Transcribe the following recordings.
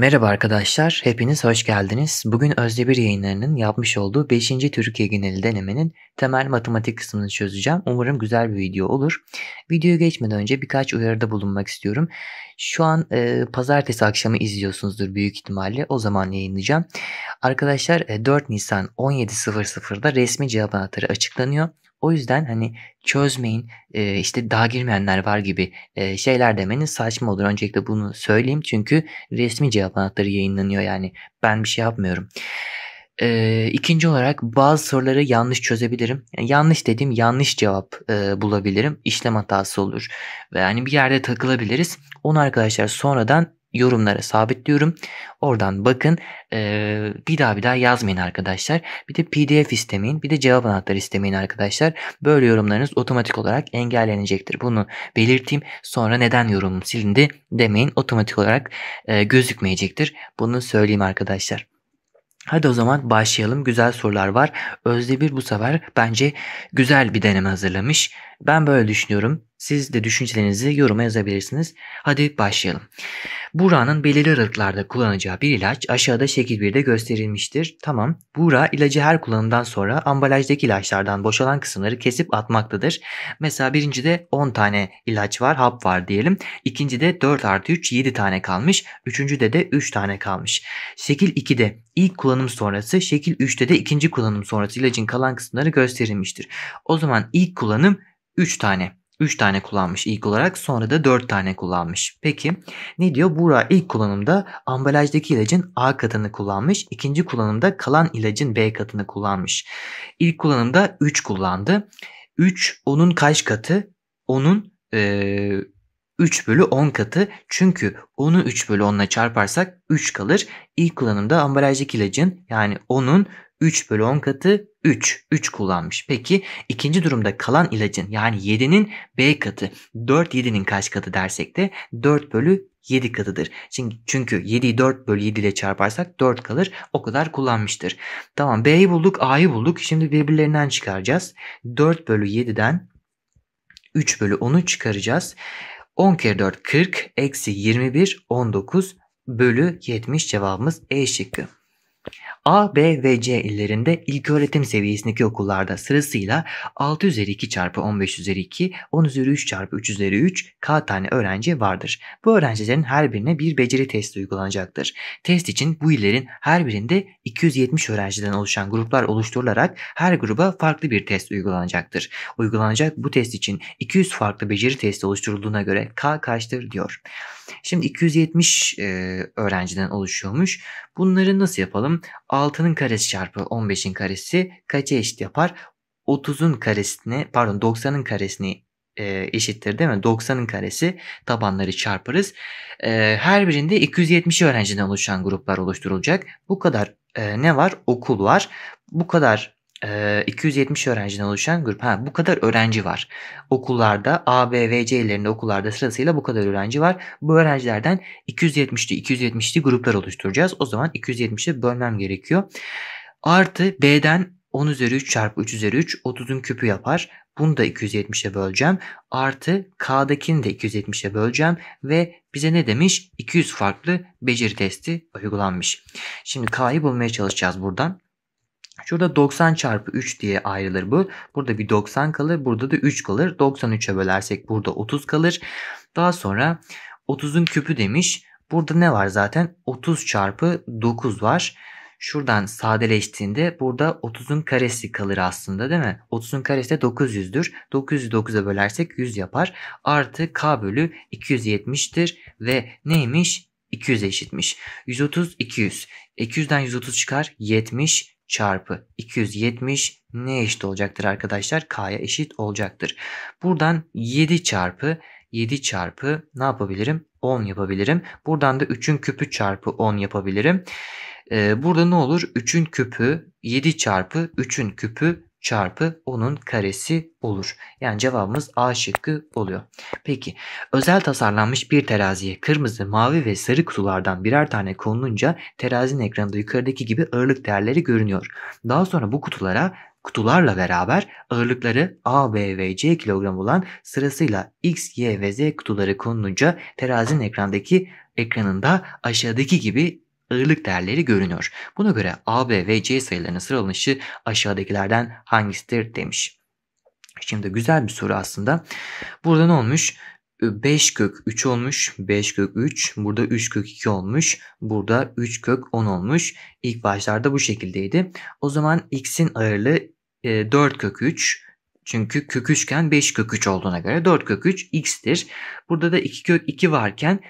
Merhaba arkadaşlar, hepiniz hoş geldiniz. Bugün Özdebir yayınlarının yapmış olduğu 5. Türkiye geneli denemenin temel matematik kısmını çözeceğim. Umarım güzel bir video olur. Videoya geçmeden önce birkaç uyarıda bulunmak istiyorum. Şu an e, pazartesi akşamı izliyorsunuzdur büyük ihtimalle. O zaman yayınlayacağım. Arkadaşlar e, 4 Nisan 17.00'da resmi cevap anahtarı açıklanıyor. O yüzden hani çözmeyin e, işte daha girmeyenler var gibi e, şeyler demeniz saçma olur. Öncelikle bunu söyleyeyim çünkü resmi cevap anahtarı yayınlanıyor yani ben bir şey yapmıyorum. E, ikinci olarak bazı soruları yanlış çözebilirim. Yani yanlış dediğim yanlış cevap e, bulabilirim. İşlem hatası olur. Ve yani bir yerde takılabiliriz. Onu arkadaşlar sonradan yorumlara sabitliyorum. Oradan bakın bir daha bir daha yazmayın arkadaşlar. Bir de pdf istemeyin bir de cevap anahtarı istemeyin arkadaşlar. Böyle yorumlarınız otomatik olarak engellenecektir. Bunu belirteyim sonra neden yorumum silindi demeyin otomatik olarak gözükmeyecektir. Bunu söyleyeyim arkadaşlar. Hadi o zaman başlayalım. Güzel sorular var. Özde bir bu sefer bence güzel bir deneme hazırlamış. Ben böyle düşünüyorum. Siz de düşüncelerinizi yoruma yazabilirsiniz. Hadi başlayalım. Bura'nın belirli aralıklarda kullanacağı bir ilaç aşağıda şekil 1'de gösterilmiştir. Tamam. Bura ilacı her kullanımdan sonra ambalajdaki ilaçlardan boşalan kısımları kesip atmaktadır. Mesela birincide 10 tane ilaç var, hap var diyelim. İkincide 4 artı 3, 7 tane kalmış. Üçüncüde de 3 tane kalmış. Şekil 2'de ilk kullanım sonrası, şekil 3'te de ikinci kullanım sonrası ilacın kalan kısımları gösterilmiştir. O zaman ilk kullanım 3 tane. 3 tane kullanmış ilk olarak sonra da 4 tane kullanmış. Peki ne diyor? Buğra ilk kullanımda ambalajdaki ilacın A katını kullanmış. ikinci kullanımda kalan ilacın B katını kullanmış. İlk kullanımda 3 kullandı. 3 onun kaç katı? Onun ee, 3 bölü 10 katı çünkü onu 3 bölü 10'la çarparsak 3 kalır. İlk kullanımda ambalajdaki ilacın yani onun 3 bölü 10 katı 3. 3 kullanmış. Peki ikinci durumda kalan ilacın yani 7'nin B katı 4 7'nin kaç katı dersek de 4 bölü 7 katıdır. Çünkü, çünkü 7'yi 4 bölü 7 ile çarparsak 4 kalır. O kadar kullanmıştır. Tamam B'yi bulduk A'yı bulduk. Şimdi birbirlerinden çıkaracağız. 4 bölü 7'den 3 bölü 10'u çıkaracağız. 10 kere 4 40 eksi 21 19 bölü 70 cevabımız E şıkkı. A, B ve C illerinde ilköğretim seviyesindeki okullarda sırasıyla 6 üzeri 2 çarpı 15 üzeri 2, 10 üzeri 3 çarpı 3 üzeri 3 k tane öğrenci vardır. Bu öğrencilerin her birine bir beceri testi uygulanacaktır. Test için bu illerin her birinde 270 öğrenciden oluşan gruplar oluşturularak her gruba farklı bir test uygulanacaktır. Uygulanacak bu test için 200 farklı beceri testi oluşturulduğuna göre k kaçtır diyor. Şimdi 270 e, öğrenciden oluşuyormuş. Bunları nasıl yapalım? 6'nın karesi çarpı 15'in karesi kaça eşit yapar? 30'un karesini pardon 90'ın karesini e, eşittir değil mi? 90'ın karesi tabanları çarparız. E, her birinde 270 öğrenciden oluşan gruplar oluşturulacak. Bu kadar e, ne var? Okul var. Bu kadar 270 öğrenciden oluşan grup. Ha, bu kadar öğrenci var. Okullarda A, B, V, C illerinde okullarda sırasıyla bu kadar öğrenci var. Bu öğrencilerden 270'li 270'li gruplar oluşturacağız. O zaman 270'li bölmem gerekiyor. Artı B'den 10 üzeri 3 çarpı 3 üzeri 3 30'un küpü yapar. Bunu da 270'e böleceğim. Artı K'dakini de 270'e böleceğim. Ve bize ne demiş? 200 farklı beceri testi uygulanmış. Şimdi K'yı bulmaya çalışacağız buradan. Şurada 90 çarpı 3 diye ayrılır bu. Burada bir 90 kalır. Burada da 3 kalır. 93'e bölersek burada 30 kalır. Daha sonra 30'un küpü demiş. Burada ne var zaten? 30 çarpı 9 var. Şuradan sadeleştiğinde burada 30'un karesi kalır aslında değil mi? 30'un karesi de 900'dür. 900'ü 9'a bölersek 100 yapar. Artı k bölü 270'tir. Ve neymiş? 200 eşitmiş. 130, 200. 200'den 130 çıkar. 70 çarpı 270 ne eşit olacaktır arkadaşlar? K'ya eşit olacaktır. Buradan 7 çarpı 7 çarpı ne yapabilirim? 10 yapabilirim. Buradan da 3'ün küpü çarpı 10 yapabilirim. Ee, burada ne olur? 3'ün küpü 7 çarpı 3'ün küpü çarpı onun karesi olur. Yani cevabımız A şıkkı oluyor. Peki özel tasarlanmış bir teraziye kırmızı, mavi ve sarı kutulardan birer tane konulunca terazinin ekranında yukarıdaki gibi ağırlık değerleri görünüyor. Daha sonra bu kutulara kutularla beraber ağırlıkları A, B ve C kilogram olan sırasıyla X, Y ve Z kutuları konulunca terazinin ekrandaki ekranında aşağıdaki gibi ağırlık değerleri görünüyor. Buna göre A, B ve C sayılarının sıralanışı aşağıdakilerden hangisidir demiş. Şimdi güzel bir soru aslında. Burada ne olmuş? 5 ee, kök 3 olmuş. 5 kök 3. Burada 3 kök 2 olmuş. Burada 3 kök 10 olmuş. İlk başlarda bu şekildeydi. O zaman x'in ağırlığı 4 e, kök 3. Çünkü kök 3'ken 5 kök 3 olduğuna göre 4 kök 3 x'tir. Burada da 2 kök 2 varken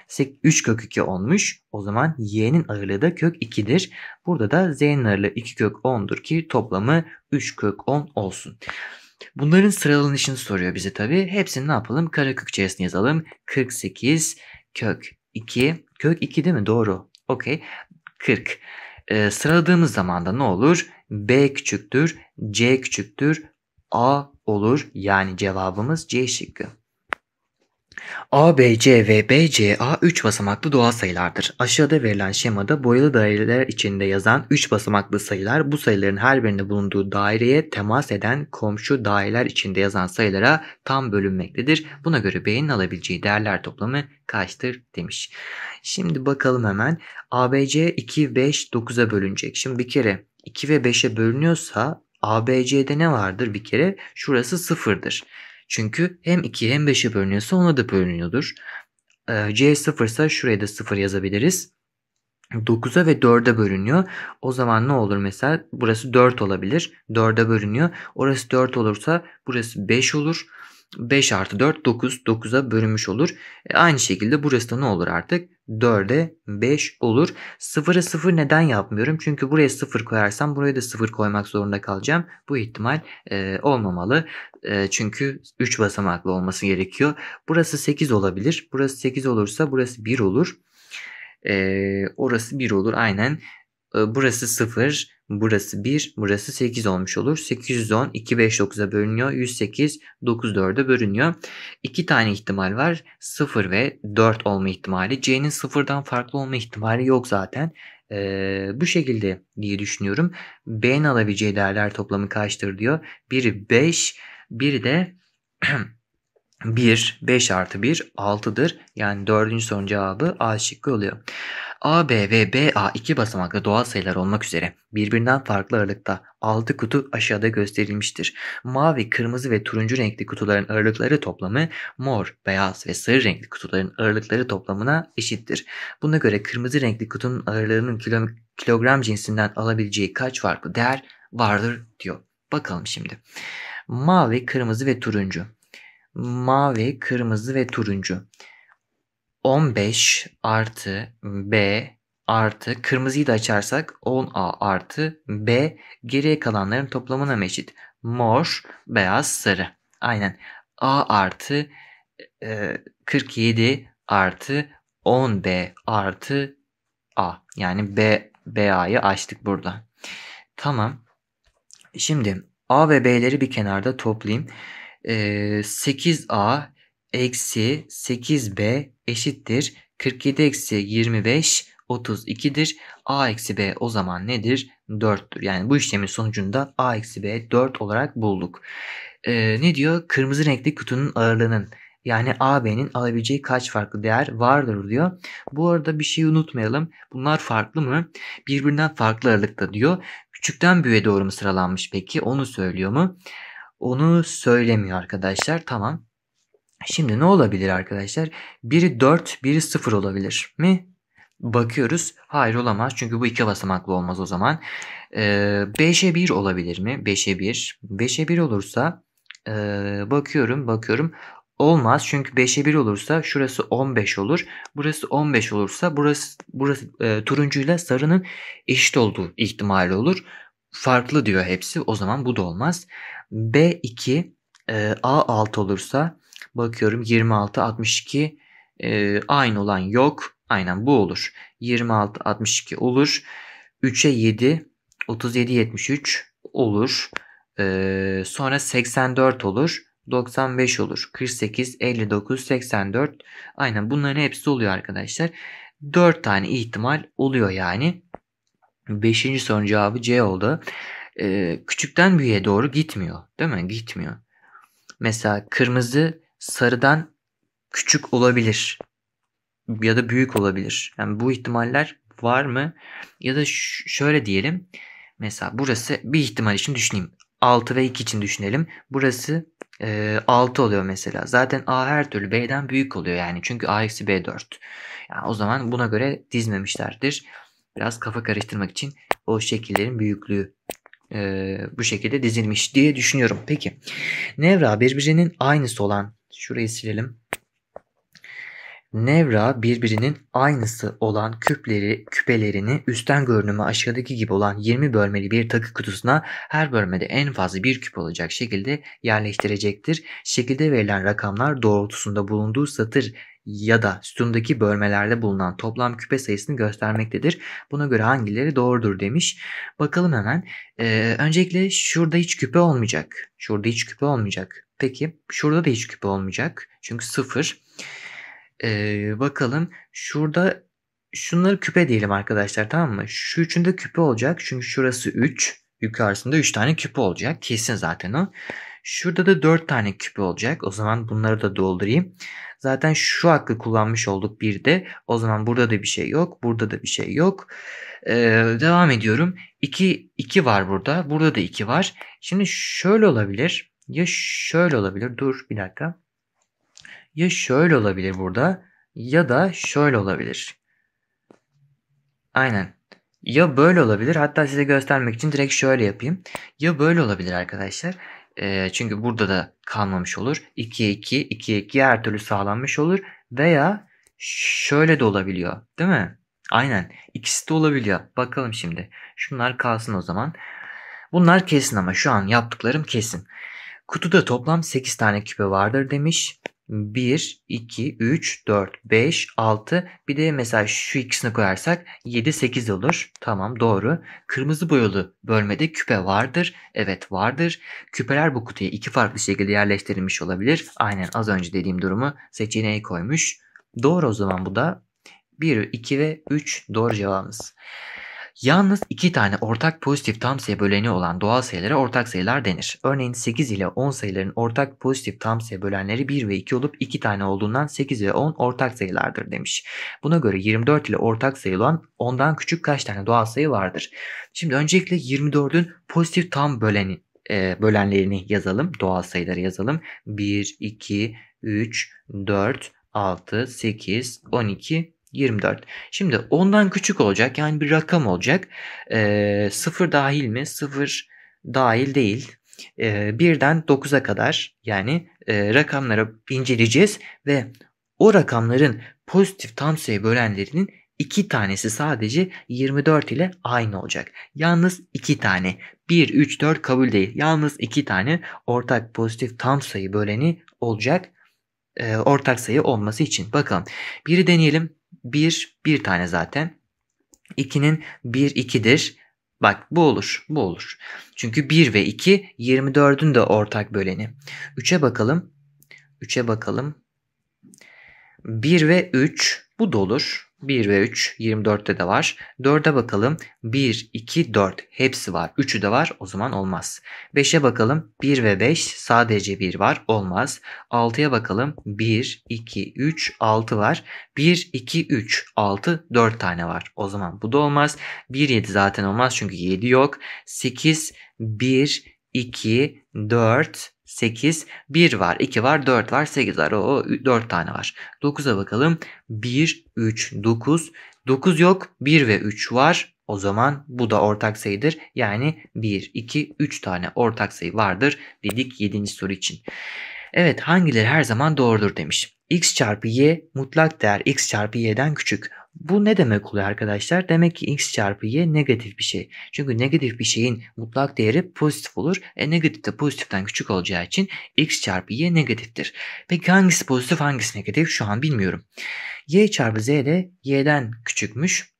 3 kök 2 olmuş. O zaman y'nin ağırlığı da kök 2'dir. Burada da z'nin ağırlığı 2 kök 10'dur ki toplamı 3 kök 10 olsun. Bunların sıralanışını soruyor bize tabi. Hepsini ne yapalım? Karakök içerisine yazalım. 48 kök 2. Kök 2 değil mi? Doğru. Okey. 40. Ee, sıraladığımız zaman da ne olur? B küçüktür, C küçüktür, A olur. Yani cevabımız C şıkkı. A, B, C ve B, C, A 3 basamaklı doğal sayılardır. Aşağıda verilen şemada boyalı daireler içinde yazan 3 basamaklı sayılar bu sayıların her birinde bulunduğu daireye temas eden komşu daireler içinde yazan sayılara tam bölünmektedir. Buna göre B'nin alabileceği değerler toplamı kaçtır demiş. Şimdi bakalım hemen. ABC 2, 5, 9'a bölünecek. Şimdi bir kere 2 ve 5'e bölünüyorsa ABC'de ne vardır bir kere? Şurası sıfırdır. Çünkü hem 2 hem 5'e bölünüyorsa ona da bölünüyordur. Ee, C sıfırsa şuraya da sıfır yazabiliriz. 9'a ve 4'e bölünüyor. O zaman ne olur mesela? Burası 4 olabilir. 4'e bölünüyor. Orası 4 olursa burası 5 olur. 5 artı 4 9. 9'a bölünmüş olur. E aynı şekilde burası da ne olur artık? 4'e 5 olur. 0'a 0 neden yapmıyorum? Çünkü buraya 0 koyarsam buraya da 0 koymak zorunda kalacağım. Bu ihtimal e, olmamalı. E, çünkü 3 basamaklı olması gerekiyor. Burası 8 olabilir. Burası 8 olursa burası 1 olur. E, orası 1 olur aynen. E, burası 0, burası 1, burası 8 olmuş olur. 810 2 5 9'a bölünüyor. 108 9 4'e bölünüyor. 2 tane ihtimal var. 0 ve 4 olma ihtimali. C'nin 0'dan farklı olma ihtimali yok zaten. Ee, bu şekilde diye düşünüyorum. B'nin alabileceği değerler toplamı kaçtır diyor. Biri 5, biri de 1, 5 artı 1, 6'dır. Yani dördüncü sorunun cevabı A şıkkı oluyor. A, B ve B, A iki basamaklı doğal sayılar olmak üzere birbirinden farklı aralıkta 6 kutu aşağıda gösterilmiştir. Mavi, kırmızı ve turuncu renkli kutuların ağırlıkları toplamı mor, beyaz ve sarı renkli kutuların ağırlıkları toplamına eşittir. Buna göre kırmızı renkli kutunun ağırlığının kilo, kilogram cinsinden alabileceği kaç farklı değer vardır diyor. Bakalım şimdi. Mavi, kırmızı ve turuncu mavi, kırmızı ve turuncu. 15 artı B artı kırmızıyı da açarsak 10A artı B geriye kalanların toplamına eşit. Mor, beyaz, sarı. Aynen. A artı e, 47 artı 10B artı A. Yani B, BA'yı açtık burada. Tamam. Şimdi A ve B'leri bir kenarda toplayayım. 8a eksi 8b eşittir. 47 eksi 25 32'dir. A eksi B o zaman nedir? 4'tür. Yani bu işlemin sonucunda A eksi B 4 olarak bulduk. Ee, ne diyor? Kırmızı renkli kutunun ağırlığının yani AB'nin alabileceği kaç farklı değer vardır diyor. Bu arada bir şeyi unutmayalım. Bunlar farklı mı? Birbirinden farklı aralıkta diyor. Küçükten büyüğe doğru mu sıralanmış peki? Onu söylüyor mu? onu söylemiyor arkadaşlar. Tamam. Şimdi ne olabilir arkadaşlar? Biri 4, biri 0 olabilir mi? Bakıyoruz. Hayır olamaz. Çünkü bu iki basamaklı olmaz o zaman. Ee, 5'e 1 olabilir mi? 5'e 1. 5'e 1 olursa e, bakıyorum bakıyorum. Olmaz. Çünkü 5'e 1 olursa şurası 15 olur. Burası 15 olursa burası burası e, turuncuyla sarının eşit olduğu ihtimali olur farklı diyor hepsi. O zaman bu da olmaz. B2 e, A6 olursa bakıyorum 26 62 e, aynı olan yok. Aynen bu olur. 26 62 olur. 3'e 7 37 73 olur. E, sonra 84 olur. 95 olur. 48, 59, 84. Aynen bunların hepsi oluyor arkadaşlar. 4 tane ihtimal oluyor yani. Beşinci sorunun cevabı C oldu. Ee, küçükten büyüğe doğru gitmiyor. Değil mi? Gitmiyor. Mesela kırmızı sarıdan küçük olabilir. Ya da büyük olabilir. Yani bu ihtimaller var mı? Ya da şöyle diyelim. Mesela burası bir ihtimal için düşüneyim. 6 ve 2 için düşünelim. Burası e, 6 oluyor mesela. Zaten A her türlü B'den büyük oluyor yani. Çünkü A eksi B 4. Yani o zaman buna göre dizmemişlerdir biraz kafa karıştırmak için o şekillerin büyüklüğü e, bu şekilde dizilmiş diye düşünüyorum. Peki nevra birbirinin aynısı olan şurayı silelim. Nevra birbirinin aynısı olan küpleri, küpelerini üstten görünümü aşağıdaki gibi olan 20 bölmeli bir takı kutusuna her bölmede en fazla bir küp olacak şekilde yerleştirecektir. Şekilde verilen rakamlar doğrultusunda bulunduğu satır ya da sütundaki bölmelerde bulunan toplam küpe sayısını göstermektedir. Buna göre hangileri doğrudur demiş. Bakalım hemen. Ee, öncelikle şurada hiç küpe olmayacak. Şurada hiç küpe olmayacak. Peki şurada da hiç küpe olmayacak. Çünkü sıfır. Ee, bakalım şurada şunları küpe diyelim arkadaşlar tamam mı? Şu üçünde küpe olacak çünkü şurası 3. Yukarısında 3 tane küpe olacak. Kesin zaten o. Şurada da 4 tane küpe olacak. O zaman bunları da doldurayım. Zaten şu hakkı kullanmış olduk bir de. O zaman burada da bir şey yok. Burada da bir şey yok. Ee, devam ediyorum. 2, 2 var burada. Burada da 2 var. Şimdi şöyle olabilir. Ya şöyle olabilir. Dur bir dakika ya şöyle olabilir burada ya da şöyle olabilir. Aynen. Ya böyle olabilir hatta size göstermek için direkt şöyle yapayım. Ya böyle olabilir arkadaşlar. E, çünkü burada da kalmamış olur. 2'ye 2, 2'ye 2 her türlü sağlanmış olur. Veya şöyle de olabiliyor değil mi? Aynen İkisi de olabiliyor. Bakalım şimdi. Şunlar kalsın o zaman. Bunlar kesin ama şu an yaptıklarım kesin. Kutuda toplam 8 tane küpe vardır demiş. 1, 2, 3, 4, 5, 6 bir de mesela şu ikisini koyarsak 7, 8 olur. Tamam doğru. Kırmızı boyalı bölmede küpe vardır. Evet vardır. Küpeler bu kutuya iki farklı şekilde yerleştirilmiş olabilir. Aynen az önce dediğim durumu seçeneğe koymuş. Doğru o zaman bu da 1, 2 ve 3 doğru cevabımız. Yalnız iki tane ortak pozitif tam sayı böleni olan doğal sayılara ortak sayılar denir. Örneğin 8 ile 10 sayıların ortak pozitif tam sayı bölenleri 1 ve 2 olup iki tane olduğundan 8 ve 10 ortak sayılardır demiş. Buna göre 24 ile ortak sayı olan 10'dan küçük kaç tane doğal sayı vardır? Şimdi öncelikle 24'ün pozitif tam böleni e, bölenlerini yazalım. Doğal sayıları yazalım. 1, 2, 3, 4, 6, 8, 12, 24. Şimdi ondan küçük olacak yani bir rakam olacak. E, 0 dahil mi? 0 dahil değil. E, birden 9'a kadar yani e, rakamları inceleyeceğiz ve o rakamların pozitif tam sayı bölenlerinin iki tanesi sadece 24 ile aynı olacak. Yalnız iki tane. 1, 3, 4 kabul değil. Yalnız iki tane ortak pozitif tam sayı böleni olacak. E, ortak sayı olması için. Bakalım. Biri deneyelim. 1 1 tane zaten. 2'nin 1 2'dir. Bak bu olur, bu olur. Çünkü 1 ve 2 24'ün de ortak böleni. 3'e bakalım. 3'e bakalım. 1 ve 3 bu da olur. 1 ve 3 24'te de var. 4'e bakalım 1, 2, 4 hepsi var. 3'ü de var o zaman olmaz. 5'e bakalım 1 ve 5 sadece 1 var olmaz. 6'ya bakalım 1, 2, 3, 6 var. 1, 2, 3, 6, 4 tane var. O zaman bu da olmaz. 1, 7 zaten olmaz çünkü 7 yok. 8, 1, 2, 4, 8, 1 var, 2 var, 4 var, 8 var. O 4 tane var. 9'a bakalım. 1, 3, 9. 9 yok. 1 ve 3 var. O zaman bu da ortak sayıdır. Yani 1, 2, 3 tane ortak sayı vardır dedik 7. soru için. Evet hangileri her zaman doğrudur demiş. x çarpı y mutlak değer x çarpı y'den küçük. Bu ne demek oluyor arkadaşlar? Demek ki x çarpı y negatif bir şey. Çünkü negatif bir şeyin mutlak değeri pozitif olur. E negatif de pozitiften küçük olacağı için x çarpı y negatiftir. Peki hangisi pozitif hangisi negatif şu an bilmiyorum. y çarpı z de y'den küçükmüş.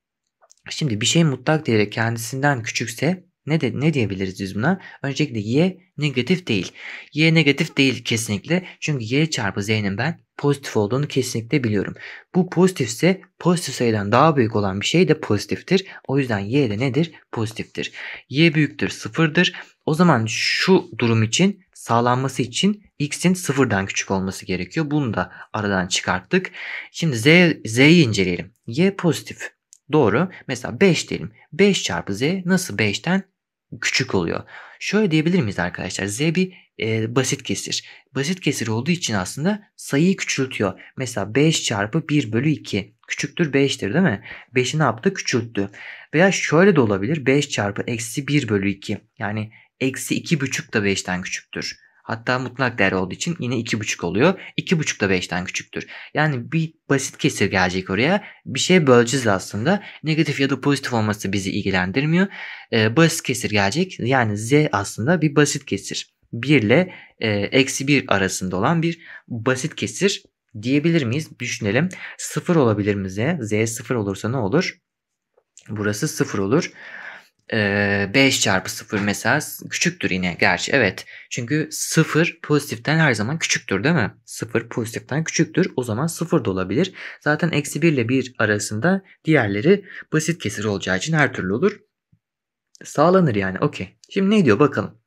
Şimdi bir şey mutlak değeri kendisinden küçükse ne, de, ne diyebiliriz biz buna? Öncelikle y negatif değil. Y negatif değil kesinlikle. Çünkü y çarpı z'nin ben pozitif olduğunu kesinlikle biliyorum. Bu pozitifse pozitif sayıdan daha büyük olan bir şey de pozitiftir. O yüzden y de nedir? Pozitiftir. y büyüktür sıfırdır. O zaman şu durum için sağlanması için x'in sıfırdan küçük olması gerekiyor. Bunu da aradan çıkarttık. Şimdi z, z'yi inceleyelim. y pozitif. Doğru. Mesela 5 diyelim. 5 çarpı z nasıl 5'ten küçük oluyor. Şöyle diyebilir miyiz arkadaşlar? Z bir e, basit kesir. Basit kesir olduğu için aslında sayıyı küçültüyor. Mesela 5 çarpı 1 bölü 2 küçüktür 5'tir değil mi? 5'i ne yaptı? Küçülttü. Veya şöyle de olabilir. 5 çarpı eksi 1 bölü 2. Yani eksi 2 buçuk da 5'ten küçüktür. Hatta mutlak değer olduğu için yine 2,5 oluyor. 2,5 da 5'ten küçüktür. Yani bir basit kesir gelecek oraya. Bir şey böleceğiz aslında. Negatif ya da pozitif olması bizi ilgilendirmiyor. Ee, basit kesir gelecek. Yani z aslında bir basit kesir. 1 ile e, eksi 1 arasında olan bir basit kesir diyebilir miyiz? Düşünelim. 0 olabilir mi z? z 0 olursa ne olur? Burası 0 olur. 5 çarpı 0 mesela küçüktür yine gerçi evet. Çünkü 0 pozitiften her zaman küçüktür değil mi? 0 pozitiften küçüktür o zaman 0 da olabilir. Zaten eksi 1 ile 1 arasında diğerleri basit kesir olacağı için her türlü olur. Sağlanır yani okey. Şimdi ne diyor bakalım.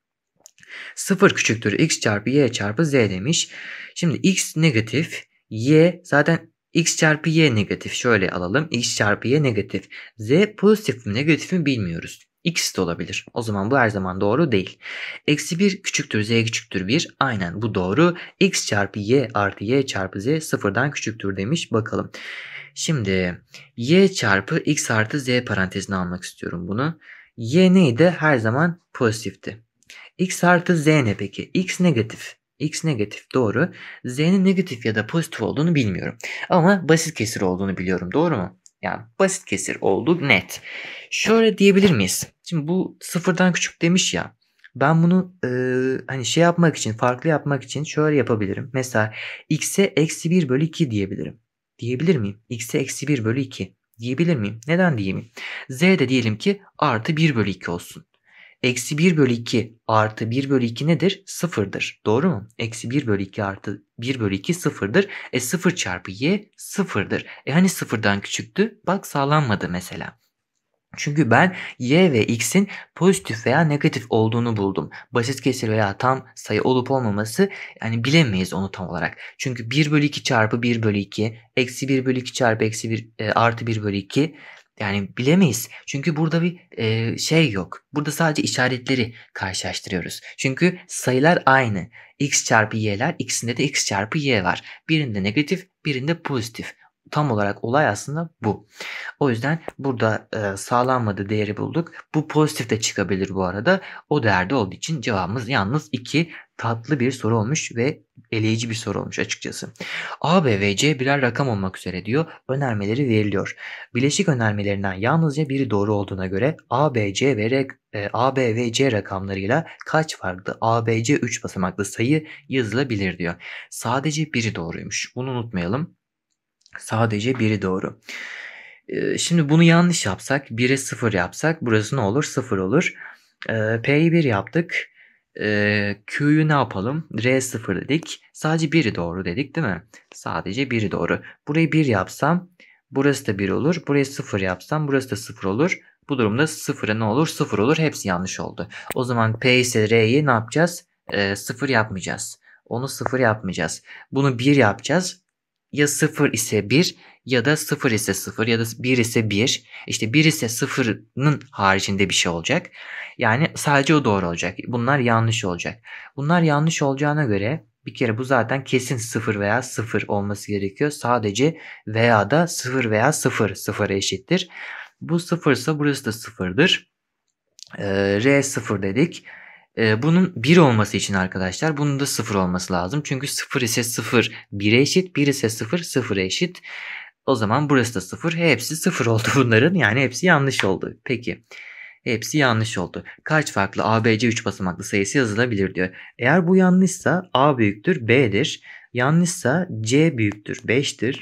0 küçüktür x çarpı y çarpı z demiş. Şimdi x negatif y zaten x çarpı y negatif şöyle alalım. x çarpı y negatif. z pozitif mi negatif mi bilmiyoruz. X de olabilir. O zaman bu her zaman doğru değil. Eksi 1 küçüktür z küçüktür 1. Aynen bu doğru. X çarpı y artı y çarpı z sıfırdan küçüktür demiş. Bakalım. Şimdi y çarpı x artı z parantezine almak istiyorum bunu. y neydi? Her zaman pozitifti. x artı z ne peki? x negatif. X negatif doğru. Z'nin negatif ya da pozitif olduğunu bilmiyorum. Ama basit kesir olduğunu biliyorum. Doğru mu? Yani basit kesir oldu net şöyle diyebilir miyiz? Şimdi bu sıfırdan küçük demiş ya. Ben bunu e, hani şey yapmak için, farklı yapmak için şöyle yapabilirim. Mesela x'e eksi 1 bölü 2 diyebilirim. Diyebilir miyim? x'e eksi 1 bölü 2 diyebilir miyim? Neden diyemeyim? z de diyelim ki artı 1 bölü 2 olsun. Eksi 1 bölü 2 artı 1 bölü 2 nedir? Sıfırdır. Doğru mu? Eksi 1 bölü 2 artı 1 bölü 2 sıfırdır. E sıfır çarpı y sıfırdır. E hani sıfırdan küçüktü? Bak sağlanmadı mesela. Çünkü ben y ve x'in pozitif veya negatif olduğunu buldum. Basit kesir veya tam sayı olup olmaması yani bilemeyiz onu tam olarak. Çünkü 1 bölü 2 çarpı 1 bölü 2, eksi 1 bölü 2 çarpı eksi 1 e, artı 1 bölü 2 yani bilemeyiz. Çünkü burada bir e, şey yok. Burada sadece işaretleri karşılaştırıyoruz. Çünkü sayılar aynı. x çarpı y'ler, ikisinde de x çarpı y var. Birinde negatif, birinde pozitif tam olarak olay aslında bu. O yüzden burada e, sağlanmadığı değeri bulduk. Bu pozitif de çıkabilir bu arada. O değerde olduğu için cevabımız yalnız 2 tatlı bir soru olmuş ve eleyici bir soru olmuş açıkçası. A, B ve C birer rakam olmak üzere diyor. Önermeleri veriliyor. Bileşik önermelerinden yalnızca biri doğru olduğuna göre A, B, C ve e, A, B ve C rakamlarıyla kaç farklı A, B, C 3 basamaklı sayı yazılabilir diyor. Sadece biri doğruymuş. Bunu unutmayalım. Sadece biri doğru. Ee, şimdi bunu yanlış yapsak 1'e 0 yapsak burası ne olur? 0 olur. Ee, P'yi 1 yaptık. Ee, Q'yu ne yapalım? R 0 dedik. Sadece biri doğru dedik değil mi? Sadece biri doğru. Burayı 1 yapsam burası da 1 olur. Burayı 0 yapsam burası da 0 olur. Bu durumda 0'a ne olur? 0 olur. Hepsi yanlış oldu. O zaman P ise R'yi ne yapacağız? E, 0 yapmayacağız. Onu 0 yapmayacağız. Bunu 1 yapacağız ya 0 ise 1 ya da 0 ise 0 ya da 1 ise 1. İşte 1 ise 0'nın haricinde bir şey olacak. Yani sadece o doğru olacak. Bunlar yanlış olacak. Bunlar yanlış olacağına göre bir kere bu zaten kesin 0 veya 0 olması gerekiyor. Sadece veya da 0 veya 0 0 eşittir. Bu 0 ise burası da 0'dır. Ee, R 0 dedik. E, bunun 1 olması için arkadaşlar bunun da 0 olması lazım. Çünkü 0 ise 0 1'e eşit 1 ise 0 0'a eşit. O zaman burası da 0. Hepsi 0 oldu bunların. Yani hepsi yanlış oldu. Peki. Hepsi yanlış oldu. Kaç farklı ABC 3 basamaklı sayısı yazılabilir diyor. Eğer bu yanlışsa A büyüktür B'dir. Yanlışsa C büyüktür 5'tir.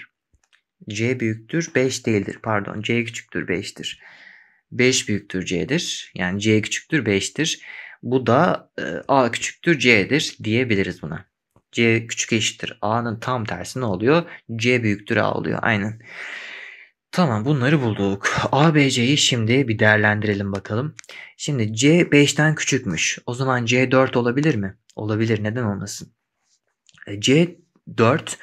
C büyüktür 5 değildir. Pardon C küçüktür 5'tir. 5 büyüktür C'dir. Yani C küçüktür 5'tir. Bu da e, A küçüktür C'dir diyebiliriz buna. C küçük eşittir. A'nın tam tersi ne oluyor? C büyüktür A oluyor. Aynen. Tamam bunları bulduk. A, B, C'yi şimdi bir değerlendirelim bakalım. Şimdi C 5'ten küçükmüş. O zaman C 4 olabilir mi? Olabilir. Neden olmasın? E, C 4.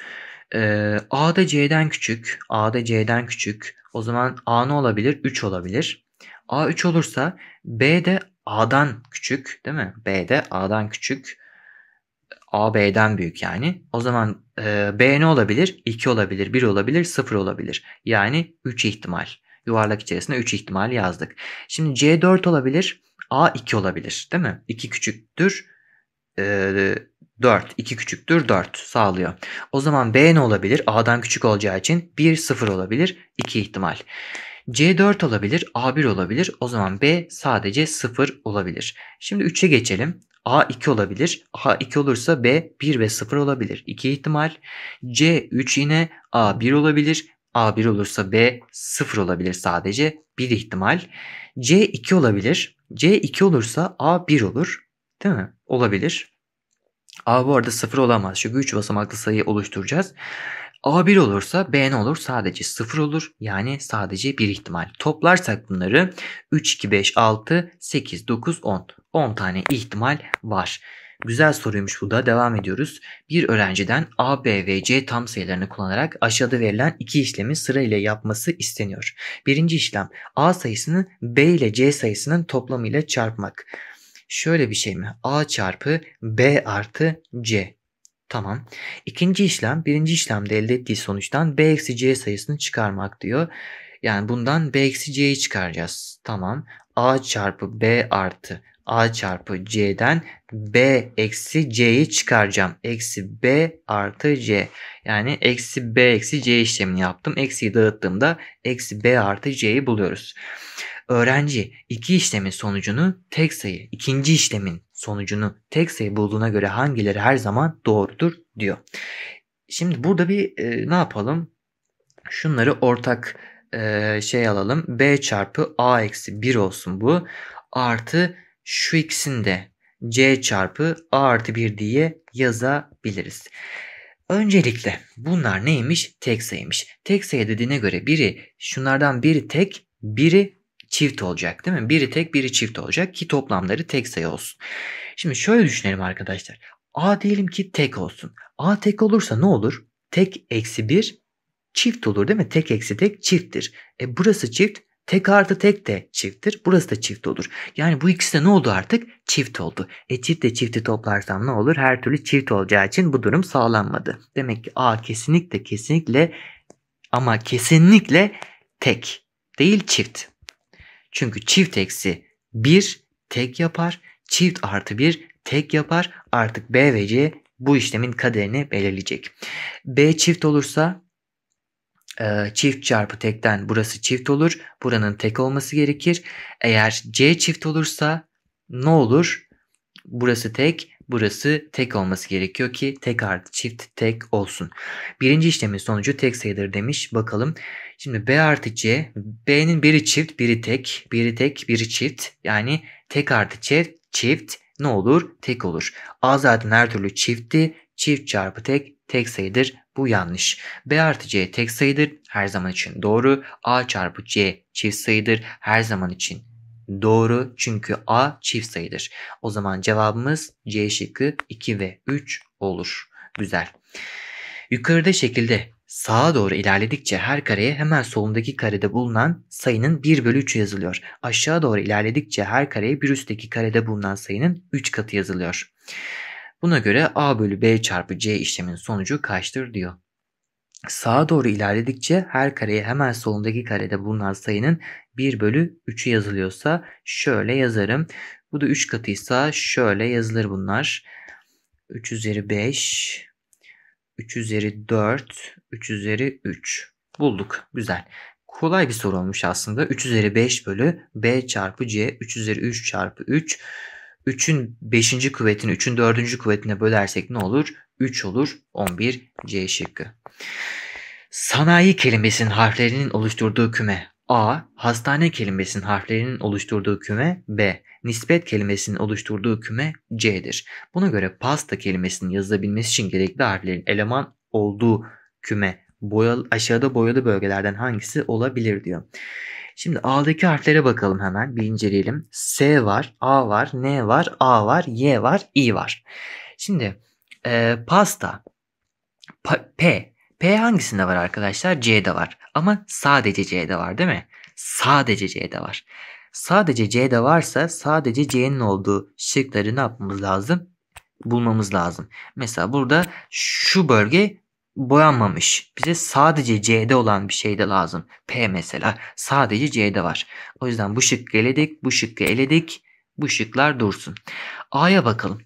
E, A da C'den küçük. A da C'den küçük. O zaman A ne olabilir? 3 olabilir. A 3 olursa B de A'dan küçük değil mi? B'de A'dan küçük. A B'den büyük yani. O zaman e, B ne olabilir? 2 olabilir, 1 olabilir, 0 olabilir. Yani 3 ihtimal. Yuvarlak içerisinde 3 ihtimal yazdık. Şimdi C 4 olabilir, A 2 olabilir değil mi? 2 küçüktür, e, 4. 2 küçüktür 4 sağlıyor. O zaman B ne olabilir? A'dan küçük olacağı için 1, 0 olabilir. 2 ihtimal. C4 olabilir, A1 olabilir. O zaman B sadece 0 olabilir. Şimdi 3'e geçelim. A2 olabilir. A2 olursa B 1 ve 0 olabilir. 2 ihtimal. C3 yine A1 olabilir. A1 olursa B 0 olabilir sadece. 1 ihtimal. C2 olabilir. C2 olursa A1 olur. Değil mi? Olabilir. A bu arada 0 olamaz. Çünkü 3 basamaklı sayı oluşturacağız. A1 olursa B ne olur? Sadece 0 olur. Yani sadece bir ihtimal. Toplarsak bunları 3, 2, 5, 6, 8, 9, 10. 10 tane ihtimal var. Güzel soruymuş bu da. Devam ediyoruz. Bir öğrenciden A, B ve C tam sayılarını kullanarak aşağıda verilen iki işlemi sırayla yapması isteniyor. Birinci işlem A sayısını B ile C sayısının toplamıyla çarpmak. Şöyle bir şey mi? A çarpı B artı C. Tamam. İkinci işlem birinci işlemde elde ettiği sonuçtan b eksi c sayısını çıkarmak diyor. Yani bundan b eksi c'yi çıkaracağız. Tamam. a çarpı b artı a çarpı c'den b eksi c'yi çıkaracağım. Eksi b artı c. Yani eksi b eksi c işlemini yaptım. Eksiyi dağıttığımda eksi b artı c'yi buluyoruz. Öğrenci iki işlemin sonucunu tek sayı, ikinci işlemin sonucunu tek sayı bulduğuna göre hangileri her zaman doğrudur diyor. Şimdi burada bir e, ne yapalım? Şunları ortak e, şey alalım. B çarpı A eksi 1 olsun bu. Artı şu ikisinde C çarpı A artı 1 diye yazabiliriz. Öncelikle bunlar neymiş? Tek sayıymış. Tek sayı dediğine göre biri şunlardan biri tek, biri çift olacak değil mi? Biri tek biri çift olacak ki toplamları tek sayı olsun. Şimdi şöyle düşünelim arkadaşlar. A diyelim ki tek olsun. A tek olursa ne olur? Tek eksi bir, çift olur değil mi? Tek eksi tek çifttir. E burası çift Tek artı tek de çifttir. Burası da çift olur. Yani bu ikisi de ne oldu artık? Çift oldu. E çiftle çifti toplarsam ne olur? Her türlü çift olacağı için bu durum sağlanmadı. Demek ki A kesinlikle kesinlikle ama kesinlikle tek değil çift. Çünkü çift eksi 1 tek yapar. Çift artı 1 tek yapar. Artık B ve C bu işlemin kaderini belirleyecek. B çift olursa e, çift çarpı tekten burası çift olur. Buranın tek olması gerekir. Eğer C çift olursa ne olur? Burası tek, burası tek olması gerekiyor ki tek artı çift tek olsun. Birinci işlemin sonucu tek sayıdır demiş. Bakalım Şimdi B artı C, B'nin biri çift, biri tek, biri tek, biri çift. Yani tek artı çift, çift ne olur? Tek olur. A zaten her türlü çiftti. Çift çarpı tek, tek sayıdır. Bu yanlış. B artı C tek sayıdır. Her zaman için doğru. A çarpı C çift sayıdır. Her zaman için doğru. Çünkü A çift sayıdır. O zaman cevabımız C şıkkı 2 ve 3 olur. Güzel. Yukarıda şekilde Sağa doğru ilerledikçe her kareye hemen solundaki karede bulunan sayının 1 bölü 3'ü yazılıyor. Aşağı doğru ilerledikçe her kareye bir üstteki karede bulunan sayının 3 katı yazılıyor. Buna göre a bölü b çarpı c işleminin sonucu kaçtır diyor. Sağa doğru ilerledikçe her kareye hemen solundaki karede bulunan sayının 1 bölü 3'ü yazılıyorsa şöyle yazarım. Bu da 3 katıysa şöyle yazılır bunlar. 3 üzeri 5, 3 üzeri 4, 3 üzeri 3. Bulduk. Güzel. Kolay bir soru olmuş aslında. 3 üzeri 5 bölü B çarpı C 3 üzeri 3 çarpı 3. 3'ün 5. kuvvetini 3'ün 4. kuvvetine bölersek ne olur? 3 olur. 11 C şıkkı. Sanayi kelimesinin harflerinin oluşturduğu küme A. Hastane kelimesinin harflerinin oluşturduğu küme B. Nispet kelimesinin oluşturduğu küme C'dir. Buna göre pasta kelimesinin yazılabilmesi için gerekli harflerin eleman olduğu küme boyalı, aşağıda boyalı bölgelerden hangisi olabilir diyor. Şimdi A'daki harflere bakalım hemen bir inceleyelim. S var, A var, N var, A var, Y var, I var. Şimdi e, pasta, P, P, P hangisinde var arkadaşlar? C'de var. Ama sadece C'de var değil mi? Sadece C'de var. Sadece C'de varsa sadece C'nin olduğu şıkları ne yapmamız lazım? Bulmamız lazım. Mesela burada şu bölge boyanmamış. Bize sadece C'de olan bir şey de lazım. P mesela sadece C'de var. O yüzden bu şıkkı eledik, bu şıkkı eledik. Bu şıklar dursun. A'ya bakalım.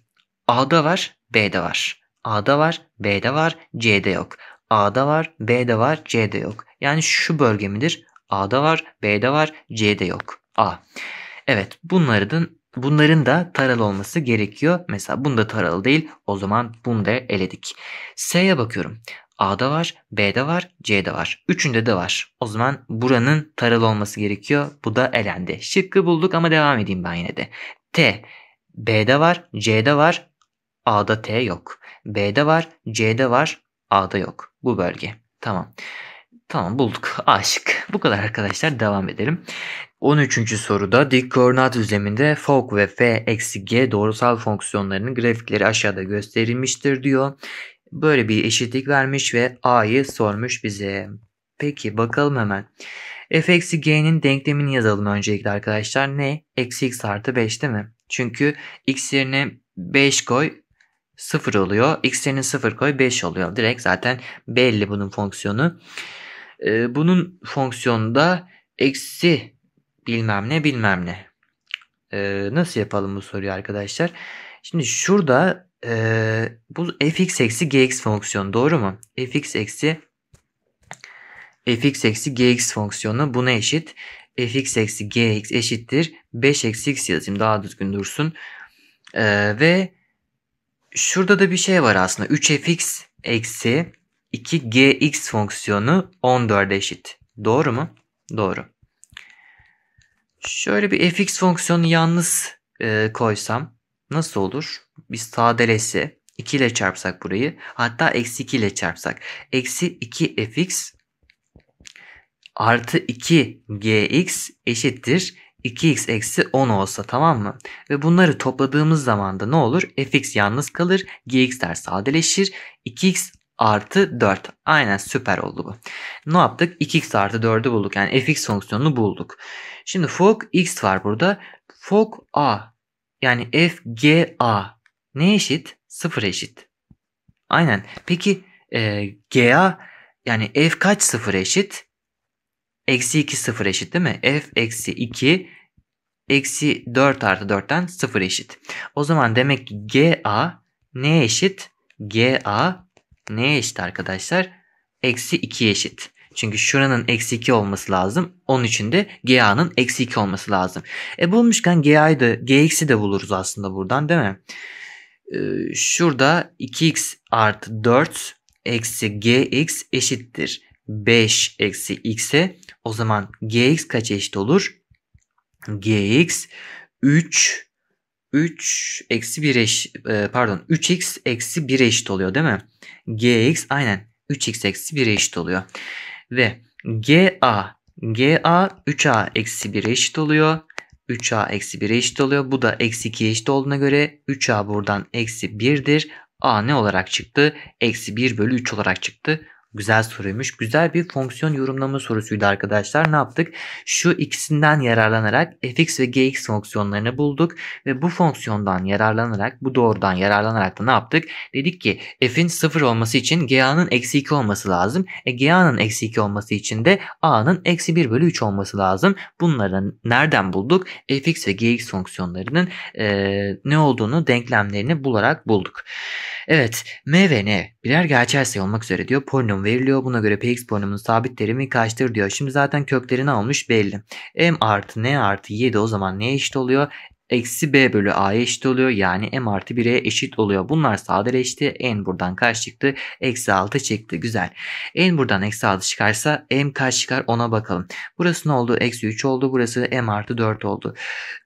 A'da var, B'de var. A'da var, B'de var, C'de yok. A'da var, B'de var, C'de yok. Yani şu bölge midir? A'da var, B'de var, C'de yok. A. Evet bunların Bunların da taralı olması gerekiyor. Mesela bunda taralı değil. O zaman bunu da eledik. S'ye bakıyorum. A'da var, B'de var, C'de var. Üçünde de var. O zaman buranın taralı olması gerekiyor. Bu da elendi. Şıkkı bulduk ama devam edeyim ben yine de. T. B'de var, C'de var, A'da T yok. B'de var, C'de var, A'da yok. Bu bölge. Tamam. Tamam bulduk. Aşık. Bu kadar arkadaşlar devam edelim. 13. soruda dik koordinat düzleminde fog ve f eksi g doğrusal fonksiyonlarının grafikleri aşağıda gösterilmiştir diyor. Böyle bir eşitlik vermiş ve a'yı sormuş bize. Peki bakalım hemen. f eksi g'nin denklemini yazalım öncelikle arkadaşlar. Ne? Eksi x artı 5 değil mi? Çünkü x yerine 5 koy 0 oluyor. x yerine 0 koy 5 oluyor. Direkt zaten belli bunun fonksiyonu. Ee, bunun fonksiyonunda eksi bilmem ne bilmem ne. Ee, nasıl yapalım bu soruyu arkadaşlar? Şimdi şurada e, bu fx eksi gx fonksiyonu doğru mu? fx eksi fx eksi gx fonksiyonu buna eşit. fx eksi gx eşittir. 5 eksi x yazayım daha düzgün dursun. Ee, ve şurada da bir şey var aslında. 3fx eksi 2gx fonksiyonu 14 eşit. Doğru mu? Doğru. Şöyle bir fx fonksiyonu yalnız e, koysam nasıl olur? Biz sadelesi 2 ile çarpsak burayı hatta eksi 2 ile çarpsak. Eksi 2 fx artı 2 gx eşittir 2x eksi 10 olsa tamam mı? Ve bunları topladığımız zaman da ne olur? fx yalnız kalır. gx'ler sadeleşir. 2x artı 4. Aynen süper oldu bu. Ne yaptık? 2x artı 4'ü bulduk. Yani fx fonksiyonunu bulduk. Şimdi fog x var burada. Fog a yani f g a ne eşit? Sıfır eşit. Aynen. Peki e, GA yani f kaç sıfır eşit? Eksi 2 sıfır eşit değil mi? f eksi 2 eksi 4 artı 4'ten sıfır eşit. O zaman demek ki GA ne eşit? GA ne eşit arkadaşlar? Eksi 2 eşit. Çünkü şuranın eksi 2 olması lazım. Onun için de GA'nın eksi 2 olması lazım. E bulmuşken GA'yı da GX'i de buluruz aslında buradan değil mi? Ee, şurada 2x artı 4 eksi GX eşittir. 5 eksi x'e o zaman gx kaç eşit olur? gx 3 3 eksi 1 eş e, pardon 3x eksi 1 eşit oluyor değil mi? gx aynen 3x eksi 1 eşit oluyor. Ve GA, GA 3A eksi 1'e eşit oluyor. 3A eksi 1'e eşit oluyor. Bu da eksi 2'ye eşit olduğuna göre 3A buradan eksi 1'dir. A ne olarak çıktı? Eksi 1 bölü 3 olarak çıktı. Güzel soruymuş. Güzel bir fonksiyon yorumlama sorusuydu arkadaşlar. Ne yaptık? Şu ikisinden yararlanarak fx ve gx fonksiyonlarını bulduk. Ve bu fonksiyondan yararlanarak, bu doğrudan yararlanarak da ne yaptık? Dedik ki f'in 0 olması için ga'nın eksi 2 olması lazım. E ga'nın eksi 2 olması için de a'nın eksi 1 bölü 3 olması lazım. Bunları nereden bulduk? fx ve gx fonksiyonlarının e, ne olduğunu, denklemlerini bularak bulduk. Evet, m ve n birer gerçel sayı olmak üzere diyor polinom veriliyor. Buna göre px polinomunun sabit terimi kaçtır diyor. Şimdi zaten köklerini almış belli. m artı n artı 7 o zaman neye eşit oluyor? Eksi b bölü a'ya eşit oluyor. Yani m artı 1'e eşit oluyor. Bunlar sadeleşti. n buradan kaç çıktı? Eksi 6 çıktı. Güzel. n buradan eksi 6 çıkarsa m kaç çıkar ona bakalım. Burası ne oldu? Eksi 3 oldu. Burası m artı 4 oldu.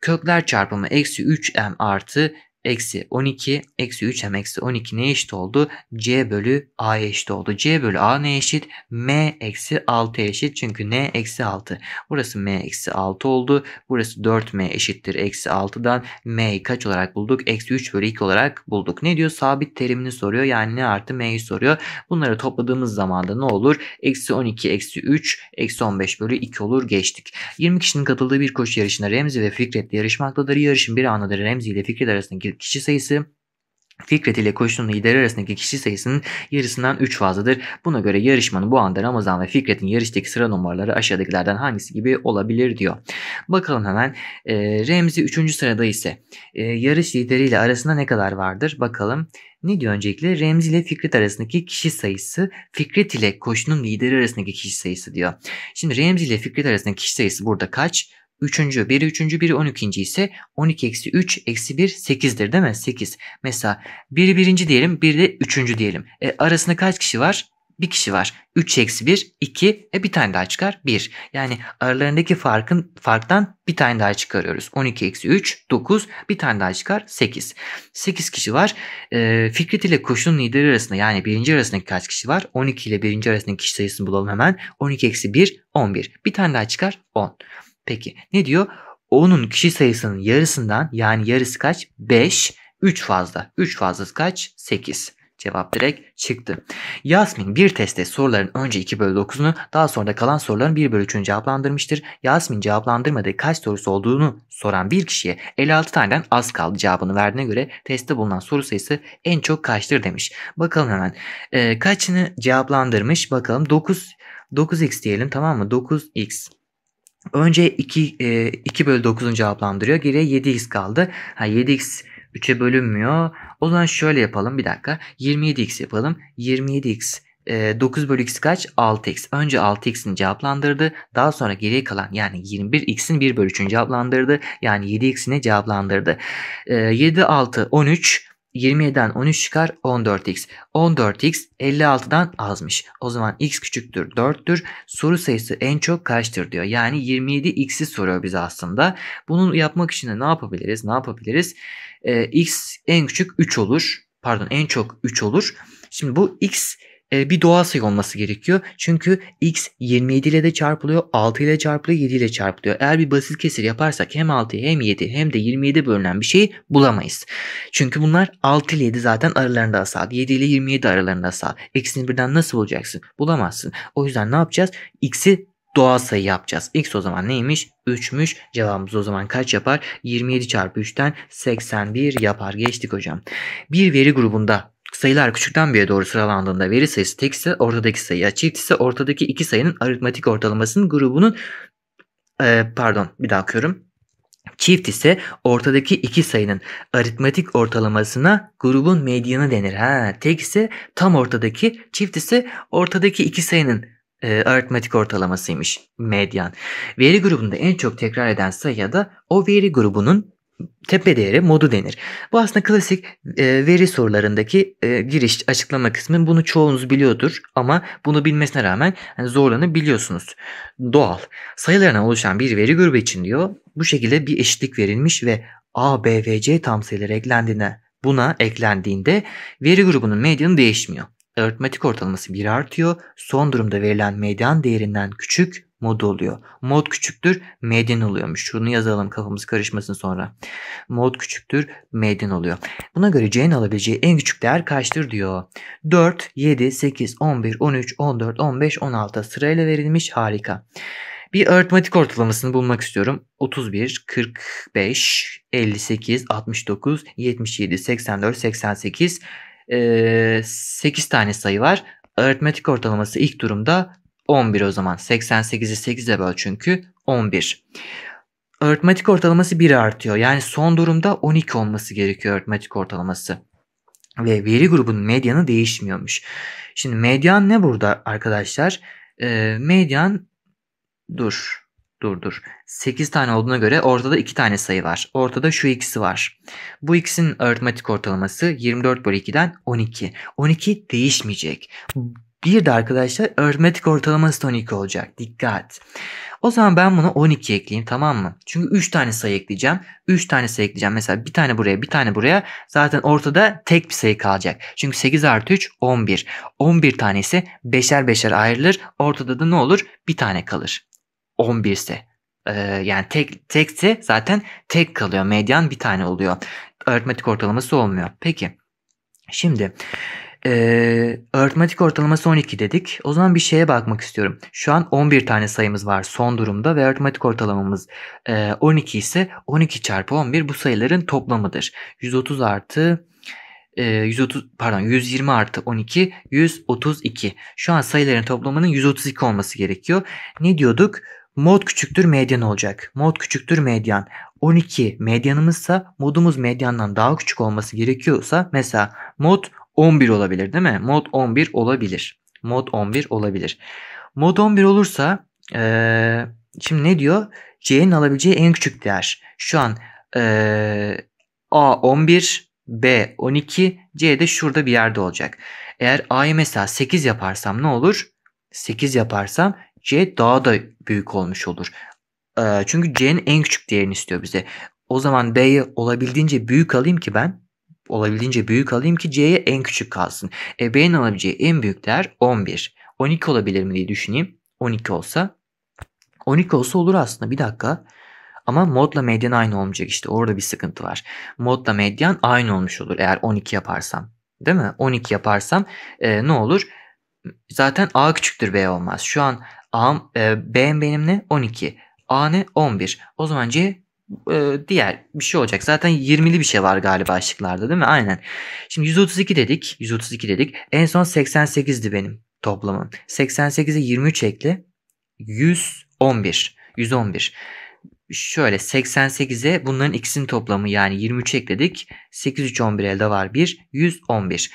Kökler çarpımı eksi 3m artı eksi 12 eksi 3 m eksi 12 ne eşit oldu? C bölü A eşit oldu. C bölü A ne eşit? M eksi 6 eşit. Çünkü N Eksi 6. Burası M eksi 6 oldu. Burası 4M eşittir. Eksi 6'dan M'yi kaç olarak bulduk? Eksi 3 bölü 2 olarak bulduk. Ne diyor? Sabit terimini soruyor. Yani ne artı M'yi soruyor. Bunları topladığımız zaman da ne olur? Eksi 12 eksi 3 eksi 15 bölü 2 olur. Geçtik. 20 kişinin katıldığı bir koşu yarışında Remzi ve Fikret yarışmaktadır. Yarışın bir anında Remzi ile Fikret arasındaki takip kişi sayısı Fikret ile Koçlu'nun lideri arasındaki kişi sayısının yarısından 3 fazladır. Buna göre yarışmanın bu anda Ramazan ve Fikret'in yarıştaki sıra numaraları aşağıdakilerden hangisi gibi olabilir diyor. Bakalım hemen e, Remzi 3. sırada ise e, yarış lideriyle arasında ne kadar vardır bakalım. Ne diyor öncelikle? Remzi ile Fikret arasındaki kişi sayısı, Fikret ile Koçlu'nun lideri arasındaki kişi sayısı diyor. Şimdi Remzi ile Fikret arasındaki kişi sayısı burada kaç? Üçüncü, biri üçüncü, biri on ikinci ise 12 eksi 3 eksi 1 8'dir değil mi? 8. Mesela biri birinci diyelim, biri de üçüncü diyelim. E, arasında kaç kişi var? Bir kişi var. 3 eksi 1, 2 e bir tane daha çıkar 1. Yani aralarındaki farkın farktan bir tane daha çıkarıyoruz. 12 eksi 3, 9 bir tane daha çıkar 8. 8 kişi var. E, Fikret ile koşunun lideri arasında yani birinci arasındaki kaç kişi var? 12 ile birinci arasındaki kişi sayısını bulalım hemen. 12 eksi 1, 11. Bir tane daha çıkar 10. Peki ne diyor? Onun kişi sayısının yarısından yani yarısı kaç? 5. 3 fazla. 3 fazlası kaç? 8. Cevap direkt çıktı. Yasmin bir testte soruların önce 2 bölü 9'unu daha sonra da kalan soruların 1 bölü 3'ünü cevaplandırmıştır. Yasmin cevaplandırmadığı kaç sorusu olduğunu soran bir kişiye 56 taneden az kaldı cevabını verdiğine göre testte bulunan soru sayısı en çok kaçtır demiş. Bakalım hemen e, kaçını cevaplandırmış bakalım 9 9x diyelim tamam mı 9x Önce 2, e, 2 bölü 9'un cevaplandırıyor. Geriye 7x kaldı. Ha, 7x 3'e bölünmüyor. O zaman şöyle yapalım bir dakika. 27x yapalım. 27x e, 9 bölü x kaç? 6x. Önce 6x'ini cevaplandırdı. Daha sonra geriye kalan yani 21x'in 1 bölü 3'ünü cevaplandırdı. Yani 7x'ini cevaplandırdı. E, 7, 6, 13. 27'den 13 çıkar 14x. 14x 56'dan azmış. O zaman x küçüktür 4'tür. Soru sayısı en çok kaçtır diyor. Yani 27x'i soruyor bize aslında. Bunu yapmak için de ne yapabiliriz? Ne yapabiliriz? Ee, x en küçük 3 olur. Pardon en çok 3 olur. Şimdi bu x e, bir doğal sayı olması gerekiyor. Çünkü x 27 ile de çarpılıyor, 6 ile çarpılıyor, 7 ile çarpılıyor. Eğer bir basit kesir yaparsak hem 6'yı hem 7 hem de 27 bölünen bir şeyi bulamayız. Çünkü bunlar 6 ile 7 zaten aralarında asal. 7 ile 27 aralarında asal. X'ini birden nasıl bulacaksın? Bulamazsın. O yüzden ne yapacağız? X'i doğal sayı yapacağız. X o zaman neymiş? 3'müş. Cevabımız o zaman kaç yapar? 27 çarpı 3'ten 81 yapar. Geçtik hocam. Bir veri grubunda Sayılar küçükten bire doğru sıralandığında veri sayısı tek ise ortadaki sayı, çift ise ortadaki iki sayının aritmatik ortalamasının grubunun e, pardon bir daha okuyorum. Çift ise ortadaki iki sayının aritmetik ortalamasına grubun medyanı denir. Ha, tek ise tam ortadaki, çift ise ortadaki iki sayının e, aritmatik ortalamasıymış medyan. Veri grubunda en çok tekrar eden sayı ya da o veri grubunun tepe değeri modu denir. Bu aslında klasik e, veri sorularındaki e, giriş açıklama kısmı. Bunu çoğunuz biliyordur ama bunu bilmesine rağmen yani zorlanabiliyorsunuz. Doğal. Sayılarına oluşan bir veri grubu için diyor bu şekilde bir eşitlik verilmiş ve A, B ve C tam sayıları eklendiğine buna eklendiğinde veri grubunun medyanı değişmiyor. Aritmetik ortalaması 1 artıyor. Son durumda verilen medyan değerinden küçük mod oluyor. Mod küçüktür medin oluyormuş. Şunu yazalım kafamız karışmasın sonra. Mod küçüktür medin oluyor. Buna göre C'nin alabileceği en küçük değer kaçtır diyor. 4, 7, 8, 11, 13, 14, 15, 16 sırayla verilmiş harika. Bir aritmatik ortalamasını bulmak istiyorum. 31, 45, 58, 69, 77, 84, 88, 8 tane sayı var. Aritmetik ortalaması ilk durumda 11 o zaman. 88'i 8 ile böl çünkü 11. Öğretmatik ortalaması 1 artıyor. Yani son durumda 12 olması gerekiyor öğretmatik ortalaması. Ve veri grubunun medyanı değişmiyormuş. Şimdi medyan ne burada arkadaşlar? Ee, medyan dur dur dur. 8 tane olduğuna göre ortada 2 tane sayı var. Ortada şu ikisi var. Bu ikisinin aritmatik ortalaması 24 bölü 2'den 12. 12 değişmeyecek. Bir de arkadaşlar aritmetik ortalaması da 12 olacak. Dikkat. O zaman ben buna 12 ekleyeyim tamam mı? Çünkü 3 tane sayı ekleyeceğim. 3 tane sayı ekleyeceğim. Mesela bir tane buraya bir tane buraya. Zaten ortada tek bir sayı kalacak. Çünkü 8 artı 3 11. 11 tanesi 5'er 5'er ayrılır. Ortada da ne olur? Bir tane kalır. 11 ise. Ee, yani tek tekse zaten tek kalıyor. Medyan bir tane oluyor. Aritmetik ortalaması olmuyor. Peki. Şimdi e, ee, öğretmenik ortalaması 12 dedik. O zaman bir şeye bakmak istiyorum. Şu an 11 tane sayımız var son durumda ve öğretmenik ortalamamız e, 12 ise 12 çarpı 11 bu sayıların toplamıdır. 130 artı 130 e, pardon 120 artı 12 132. Şu an sayıların toplamının 132 olması gerekiyor. Ne diyorduk? Mod küçüktür medyan olacak. Mod küçüktür medyan. 12 medyanımızsa modumuz medyandan daha küçük olması gerekiyorsa mesela mod 11 olabilir değil mi? Mod 11 olabilir. Mod 11 olabilir. Mod 11 olursa e, şimdi ne diyor? C'nin alabileceği en küçük değer. Şu an e, A 11, B 12, C de şurada bir yerde olacak. Eğer A'yı mesela 8 yaparsam ne olur? 8 yaparsam C daha da büyük olmuş olur. E, çünkü C'nin en küçük değerini istiyor bize. O zaman B'yi olabildiğince büyük alayım ki ben olabildiğince büyük alayım ki C'ye en küçük kalsın. E B'nin alabileceği en büyük değer 11. 12 olabilir mi diye düşüneyim. 12 olsa 12 olsa olur aslında bir dakika. Ama modla medyan aynı olmayacak işte orada bir sıkıntı var. Modla medyan aynı olmuş olur eğer 12 yaparsam. Değil mi? 12 yaparsam e, ne olur? Zaten A küçüktür B olmaz. Şu an A, e, B'm benim ne? 12. A ne? 11. O zaman C diğer bir şey olacak. Zaten 20'li bir şey var galiba açlıklarda değil mi? Aynen. Şimdi 132 dedik. 132 dedik. En son 88'di benim toplamım. 88'e 23 ekle. 111. 111. Şöyle 88'e bunların ikisinin toplamı yani 23 ekledik. 8 3 11 elde var 1. 111.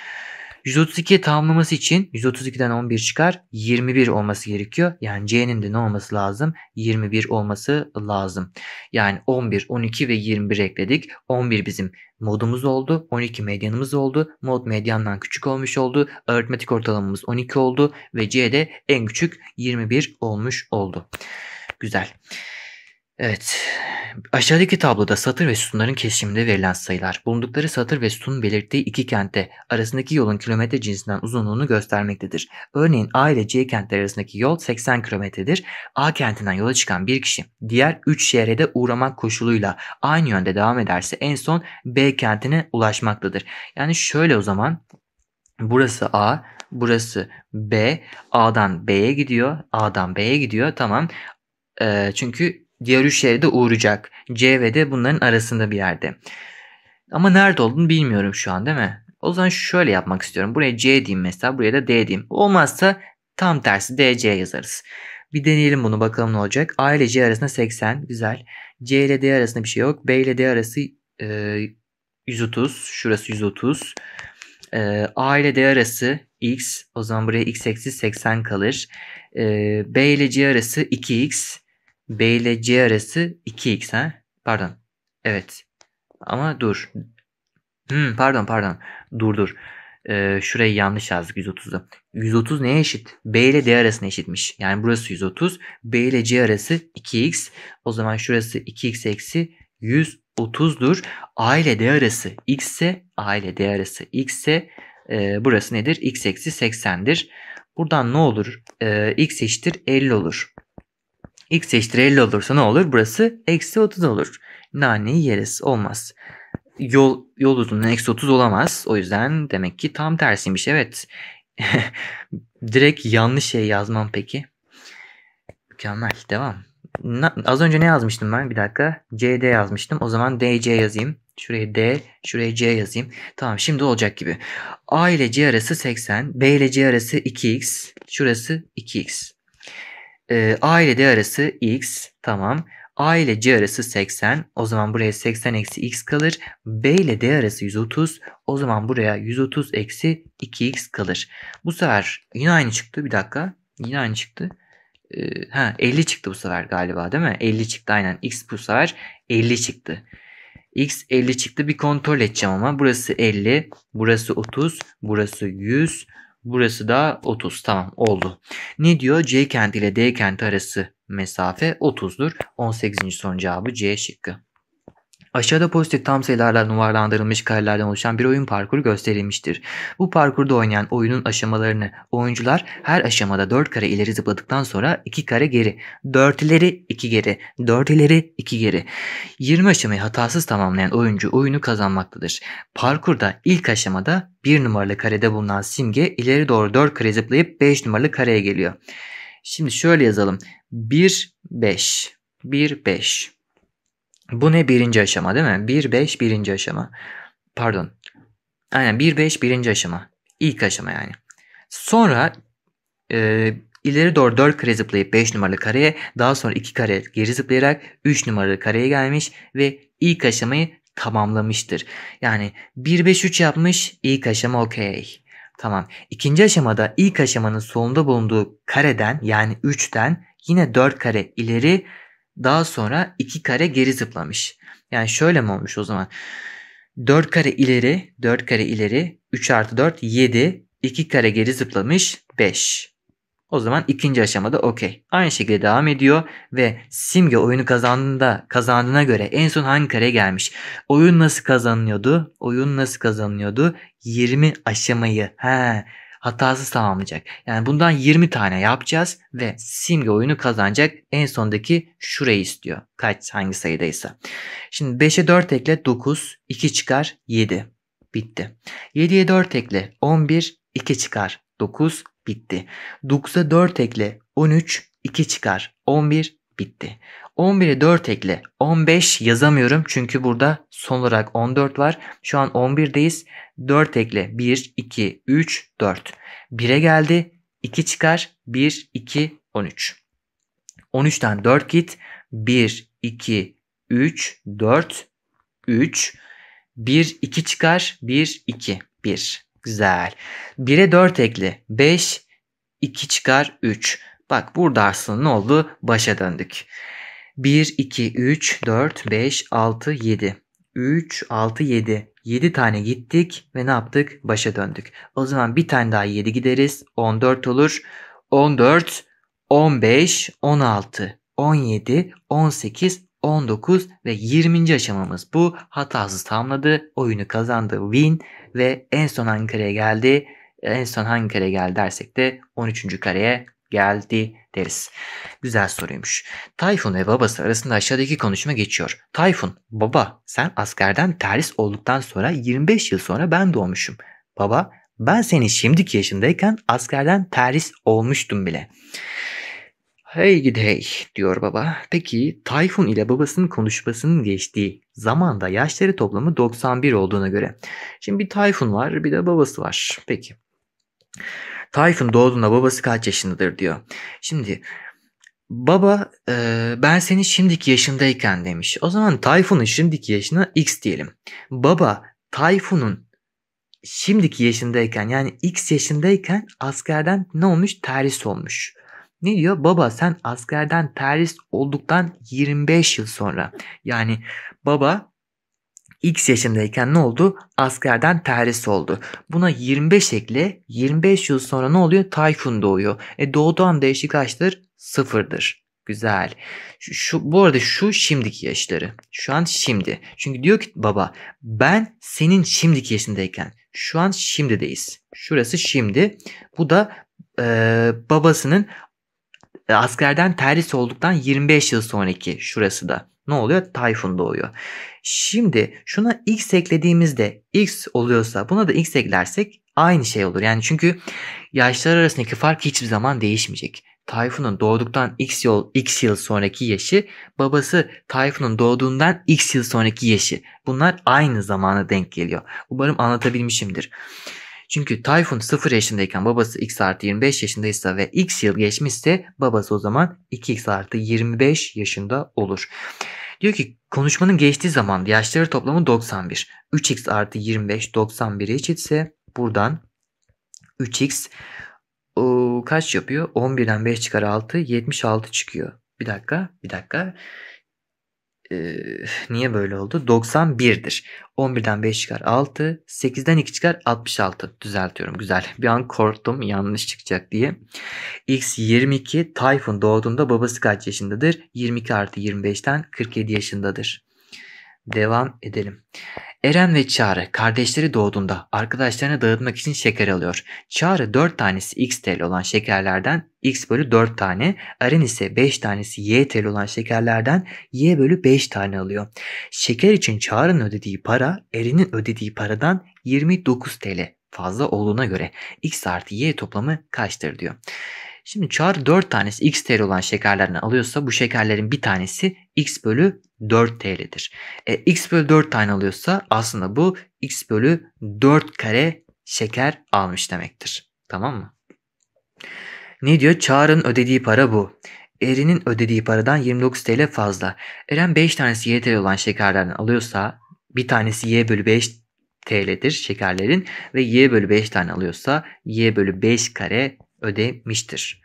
132 tamamlaması için 132'den 11 çıkar. 21 olması gerekiyor. Yani C'nin de ne olması lazım? 21 olması lazım. Yani 11, 12 ve 21 ekledik. 11 bizim modumuz oldu. 12 medyanımız oldu. Mod medyandan küçük olmuş oldu. Aritmetik ortalamamız 12 oldu. Ve C'de en küçük 21 olmuş oldu. Güzel. Evet. Aşağıdaki tabloda satır ve sütunların kesişiminde verilen sayılar, bulundukları satır ve sütunun belirttiği iki kentte arasındaki yolun kilometre cinsinden uzunluğunu göstermektedir. Örneğin A ile C kentler arasındaki yol 80 kilometredir. A kentinden yola çıkan bir kişi diğer 3 şehre de uğramak koşuluyla aynı yönde devam ederse en son B kentine ulaşmaktadır. Yani şöyle o zaman burası A, burası B, A'dan B'ye gidiyor, A'dan B'ye gidiyor tamam. çünkü Diğer üç yere de uğrayacak. C ve D bunların arasında bir yerde. Ama nerede olduğunu bilmiyorum şu an değil mi? O zaman şöyle yapmak istiyorum. Buraya C diyeyim mesela. Buraya da D diyeyim. Olmazsa tam tersi D C yazarız. Bir deneyelim bunu bakalım ne olacak. A ile C arasında 80. Güzel. C ile D arasında bir şey yok. B ile D arası e, 130. Şurası 130. E, A ile D arası x. O zaman buraya x eksi 80 kalır. E, B ile C arası 2x. B ile C arası 2x ha? Pardon. Evet. Ama dur. Hmm, pardon pardon. Dur dur. Ee, şurayı yanlış yazdık 130'da. 130 neye eşit? B ile D arasına eşitmiş. Yani burası 130. B ile C arası 2x. O zaman şurası 2x eksi 130'dur. A ile D arası x ise A ile D arası x ise e, burası nedir? x eksi 80'dir. Buradan ne olur? E, x eşittir 50 olur. X eşittir 50 olursa ne olur? Burası eksi 30 olur. Nane yeriz. Olmaz. Yol, yol uzunluğu eksi 30 olamaz. O yüzden demek ki tam tersiymiş. Evet. Direkt yanlış şey yazmam peki. Mükemmel. Devam. Na, az önce ne yazmıştım ben? Bir dakika. CD yazmıştım. O zaman DC yazayım. Şuraya D, şuraya C yazayım. Tamam şimdi olacak gibi. A ile C arası 80, B ile C arası 2x, şurası 2x. E, ee, A ile D arası x tamam. A ile C arası 80. O zaman buraya 80 eksi x kalır. B ile D arası 130. O zaman buraya 130 eksi 2x kalır. Bu sefer yine aynı çıktı. Bir dakika. Yine aynı çıktı. Ee, ha 50 çıktı bu sefer galiba değil mi? 50 çıktı aynen. X bu sefer 50 çıktı. X 50 çıktı. Bir kontrol edeceğim ama. Burası 50. Burası 30. Burası 100. Burası da 30. Tamam oldu. Ne diyor? C kenti ile D kenti arası mesafe 30'dur. 18. son cevabı C şıkkı. Aşağıda pozitif tam sayılarla numaralandırılmış karelerden oluşan bir oyun parkuru gösterilmiştir. Bu parkurda oynayan oyunun aşamalarını oyuncular her aşamada 4 kare ileri zıpladıktan sonra 2 kare geri, 4 ileri 2 geri, 4 ileri 2 geri. 20 aşamayı hatasız tamamlayan oyuncu oyunu kazanmaktadır. Parkurda ilk aşamada 1 numaralı karede bulunan simge ileri doğru 4 kare zıplayıp 5 numaralı kareye geliyor. Şimdi şöyle yazalım. 1 5 1 5 bu ne birinci aşama değil mi? 1 5 birinci aşama. Pardon. Aynen 1 5 birinci aşama. İlk aşama yani. Sonra e, ileri doğru 4 kare zıplayıp 5 numaralı kareye daha sonra 2 kare geri zıplayarak 3 numaralı kareye gelmiş ve ilk aşamayı tamamlamıştır. Yani 1-5-3 yapmış ilk aşama okey. Tamam. İkinci aşamada ilk aşamanın sonunda bulunduğu kareden yani 3'ten yine 4 kare ileri daha sonra 2 kare geri zıplamış. Yani şöyle mi olmuş o zaman? 4 kare ileri, 4 kare ileri, 3 artı 4, 7, 2 kare geri zıplamış, 5. O zaman ikinci aşamada okey. Aynı şekilde devam ediyor ve simge oyunu kazandığında kazandığına göre en son hangi kare gelmiş? Oyun nasıl kazanılıyordu? Oyun nasıl kazanılıyordu? 20 aşamayı. He, hatasız tamamlayacak. Yani bundan 20 tane yapacağız ve simge oyunu kazanacak. En sondaki şurayı istiyor. Kaç hangi sayıdaysa. Şimdi 5'e 4 ekle 9, 2 çıkar 7. Bitti. 7'ye 4 ekle 11, 2 çıkar 9. Bitti. 9'a 4 ekle 13, 2 çıkar 11. Bitti. 11'e 4 ekle. 15 yazamıyorum çünkü burada son olarak 14 var. Şu an 11'deyiz. 4 ekle. 1, 2, 3, 4. 1'e geldi. 2 çıkar. 1, 2, 13. 13'ten 4 git. 1, 2, 3, 4, 3. 1, 2 çıkar. 1, 2, 1. Güzel. 1'e 4 ekle. 5, 2 çıkar. 3. Bak burada aslında ne oldu? Başa döndük. 1, 2, 3, 4, 5, 6, 7. 3, 6, 7. 7 tane gittik ve ne yaptık? Başa döndük. O zaman bir tane daha 7 gideriz. 14 olur. 14, 15, 16, 17, 18, 19 ve 20. aşamamız bu. Hatasız tamamladı. Oyunu kazandı Win ve en son hangi kareye geldi? En son hangi kareye geldi dersek de 13. kareye geldi deriz. Güzel soruymuş. Tayfun ve babası arasında aşağıdaki konuşma geçiyor. Tayfun, baba sen askerden terhis olduktan sonra 25 yıl sonra ben doğmuşum. Baba, ben senin şimdiki yaşındayken askerden terhis olmuştum bile. Hey gidi hey diyor baba. Peki Tayfun ile babasının konuşmasının geçtiği zamanda yaşları toplamı 91 olduğuna göre. Şimdi bir Tayfun var bir de babası var. Peki. Tayfun doğduğunda babası kaç yaşındadır diyor. Şimdi baba e, ben senin şimdiki yaşındayken demiş. O zaman Tayfun'un şimdiki yaşına X diyelim. Baba Tayfun'un şimdiki yaşındayken yani X yaşındayken askerden ne olmuş? Terhis olmuş. Ne diyor? Baba sen askerden terhis olduktan 25 yıl sonra. Yani baba X yaşındayken ne oldu? Askerden terhis oldu. Buna 25 ekle 25 yıl sonra ne oluyor? Tayfun doğuyor. E doğduğu an değişik kaçtır? Sıfırdır. Güzel. Şu, şu, bu arada şu şimdiki yaşları. Şu an şimdi. Çünkü diyor ki baba ben senin şimdiki yaşındayken. Şu an şimdideyiz. Şurası şimdi. Bu da e, babasının e, askerden terhis olduktan 25 yıl sonraki şurası da. Ne oluyor? Tayfun doğuyor. Şimdi şuna x eklediğimizde x oluyorsa buna da x eklersek aynı şey olur. Yani çünkü yaşlar arasındaki fark hiçbir zaman değişmeyecek. Tayfun'un doğduktan x yıl, x yıl sonraki yaşı, babası Tayfun'un doğduğundan x yıl sonraki yaşı. Bunlar aynı zamana denk geliyor. Umarım anlatabilmişimdir. Çünkü Tayfun 0 yaşındayken babası x artı 25 yaşındaysa ve x yıl geçmişse babası o zaman 2x artı 25 yaşında olur. Diyor ki konuşmanın geçtiği zaman yaşları toplamı 91. 3x artı 25 91'e eşitse buradan 3x o, kaç yapıyor? 11'den 5 çıkar 6 76 çıkıyor. Bir dakika bir dakika e, niye böyle oldu? 91'dir. 11'den 5 çıkar 6, 8'den 2 çıkar 66. Düzeltiyorum güzel. Bir an korktum yanlış çıkacak diye. X 22 Tayfun doğduğunda babası kaç yaşındadır? 22 artı 25'ten 47 yaşındadır. Devam edelim. Eren ve Çağrı kardeşleri doğduğunda arkadaşlarına dağıtmak için şeker alıyor. Çağrı 4 tanesi X TL olan şekerlerden X bölü 4 tane, Eren ise 5 tanesi Y TL olan şekerlerden Y bölü 5 tane alıyor. Şeker için Çağrı'nın ödediği para Eren'in ödediği paradan 29 TL fazla olduğuna göre X artı Y toplamı kaçtır diyor. Şimdi çağrı 4 tanesi x TL olan şekerlerden alıyorsa bu şekerlerin bir tanesi x bölü 4 TL'dir. E, x bölü 4 tane alıyorsa aslında bu x bölü 4 kare şeker almış demektir. Tamam mı? Ne diyor? Çağrı'nın ödediği para bu. Erin'in ödediği paradan 29 TL fazla. Eren 5 tanesi Y TL olan şekerlerden alıyorsa bir tanesi Y bölü 5 TL'dir şekerlerin ve Y bölü 5 tane alıyorsa Y bölü 5 kare ödemiştir.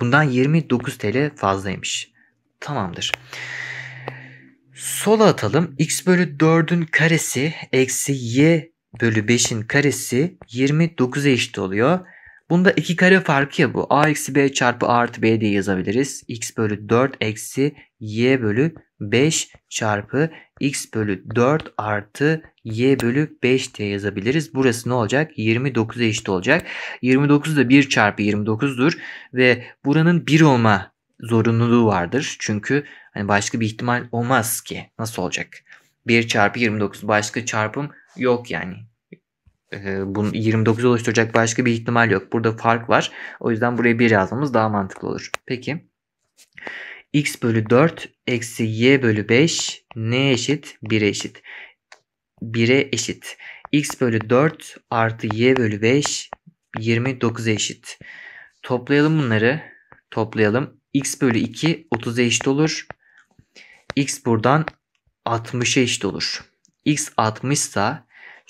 Bundan 29 TL fazlaymış. Tamamdır. Sola atalım. X bölü 4'ün karesi eksi y bölü 5'in karesi 29'a eşit oluyor. Bunda iki kare farkı ya bu. a eksi b çarpı a artı b diye yazabiliriz. x bölü 4 eksi y bölü 5 çarpı x bölü 4 artı y bölü 5 diye yazabiliriz. Burası ne olacak? 29'a eşit olacak. 29 da 1 çarpı 29'dur ve buranın 1 olma zorunluluğu vardır. Çünkü hani başka bir ihtimal olmaz ki. Nasıl olacak? 1 çarpı 29 başka çarpım yok yani e, bunu 29 oluşturacak başka bir ihtimal yok. Burada fark var. O yüzden buraya 1 yazmamız daha mantıklı olur. Peki. x bölü 4 eksi y bölü 5 ne eşit? 1'e eşit. 1'e eşit. x bölü 4 artı y bölü 5 29'a eşit. Toplayalım bunları. Toplayalım. x bölü 2 30'a eşit olur. x buradan 60'a eşit olur. x 60 ise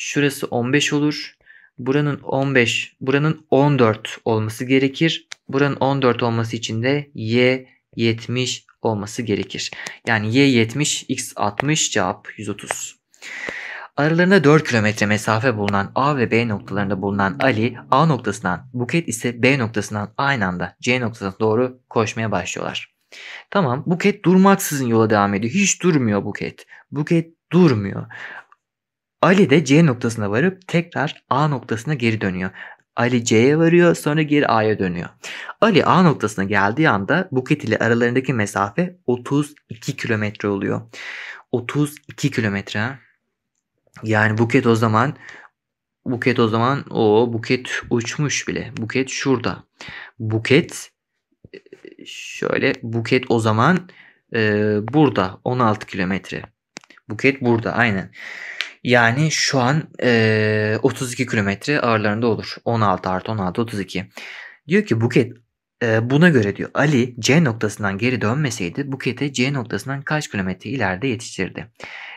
Şurası 15 olur. Buranın 15, buranın 14 olması gerekir. Buranın 14 olması için de y 70 olması gerekir. Yani y 70, x 60 cevap 130. Aralarında 4 kilometre mesafe bulunan A ve B noktalarında bulunan Ali, A noktasından, Buket ise B noktasından aynı anda C noktasına doğru koşmaya başlıyorlar. Tamam Buket durmaksızın yola devam ediyor. Hiç durmuyor Buket. Buket durmuyor. Ali de C noktasına varıp tekrar A noktasına geri dönüyor. Ali C'ye varıyor sonra geri A'ya dönüyor. Ali A noktasına geldiği anda Buket ile aralarındaki mesafe 32 kilometre oluyor. 32 kilometre. Yani Buket o zaman Buket o zaman o Buket uçmuş bile. Buket şurada. Buket şöyle Buket o zaman e, burada 16 kilometre. Buket burada aynen. Yani şu an e, 32 kilometre aralarında olur. 16 artı 16 32. Diyor ki Buket e, buna göre diyor Ali C noktasından geri dönmeseydi Buket'e C noktasından kaç kilometre ileride yetiştirdi.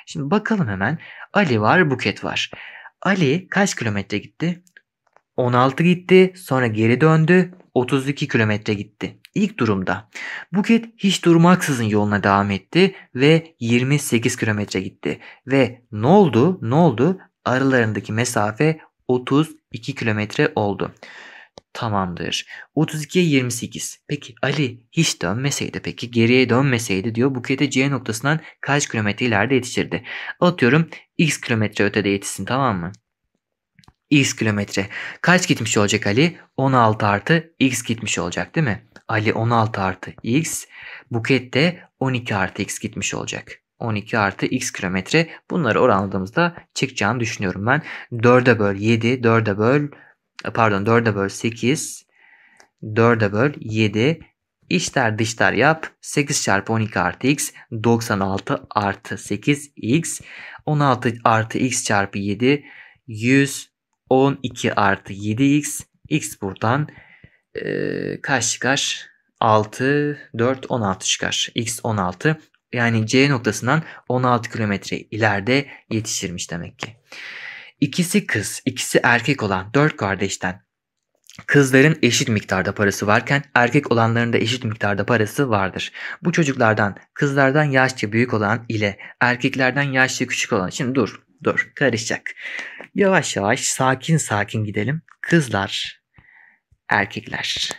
Şimdi bakalım hemen Ali var Buket var. Ali kaç kilometre gitti? 16 gitti sonra geri döndü 32 kilometre gitti. İlk durumda Buket hiç durmaksızın yoluna devam etti ve 28 kilometre gitti. Ve ne oldu ne oldu aralarındaki mesafe 32 kilometre oldu. Tamamdır. 32'ye 28. Peki Ali hiç dönmeseydi peki geriye dönmeseydi diyor Buket'e C noktasından kaç kilometre ileride yetişirdi? Atıyorum X kilometre ötede yetişsin tamam mı? x kilometre. Kaç gitmiş olacak Ali? 16 artı x gitmiş olacak değil mi? Ali 16 artı x. Buket de 12 artı x gitmiş olacak. 12 artı x kilometre. Bunları oranladığımızda çıkacağını düşünüyorum ben. 4'e böl 7, 4'e böl pardon 4'e böl 8, 4'e böl 7, İçler dışlar yap. 8 çarpı 12 artı x 96 artı 8 x 16 artı x çarpı 7 100 12 artı 7x. X buradan e, kaç çıkar? 6, 4, 16 çıkar. X 16. Yani C noktasından 16 kilometre ileride yetişirmiş demek ki. İkisi kız, ikisi erkek olan 4 kardeşten Kızların eşit miktarda parası varken erkek olanların da eşit miktarda parası vardır. Bu çocuklardan kızlardan yaşça büyük olan ile erkeklerden yaşça küçük olan. Şimdi dur dur karışacak. Yavaş yavaş sakin sakin gidelim. Kızlar, erkekler.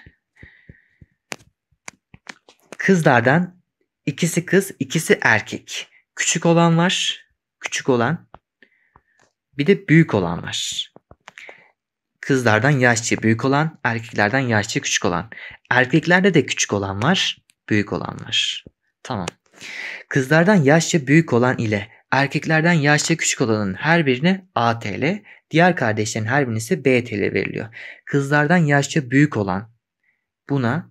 Kızlardan ikisi kız, ikisi erkek. Küçük olan var, küçük olan. Bir de büyük olan var. Kızlardan yaşça büyük olan, erkeklerden yaşça küçük olan. Erkeklerde de küçük olan var, büyük olan var. Tamam. Kızlardan yaşça büyük olan ile Erkeklerden yaşça küçük olanın her birine ATL, diğer kardeşlerin her birine ise BTL veriliyor. Kızlardan yaşça büyük olan buna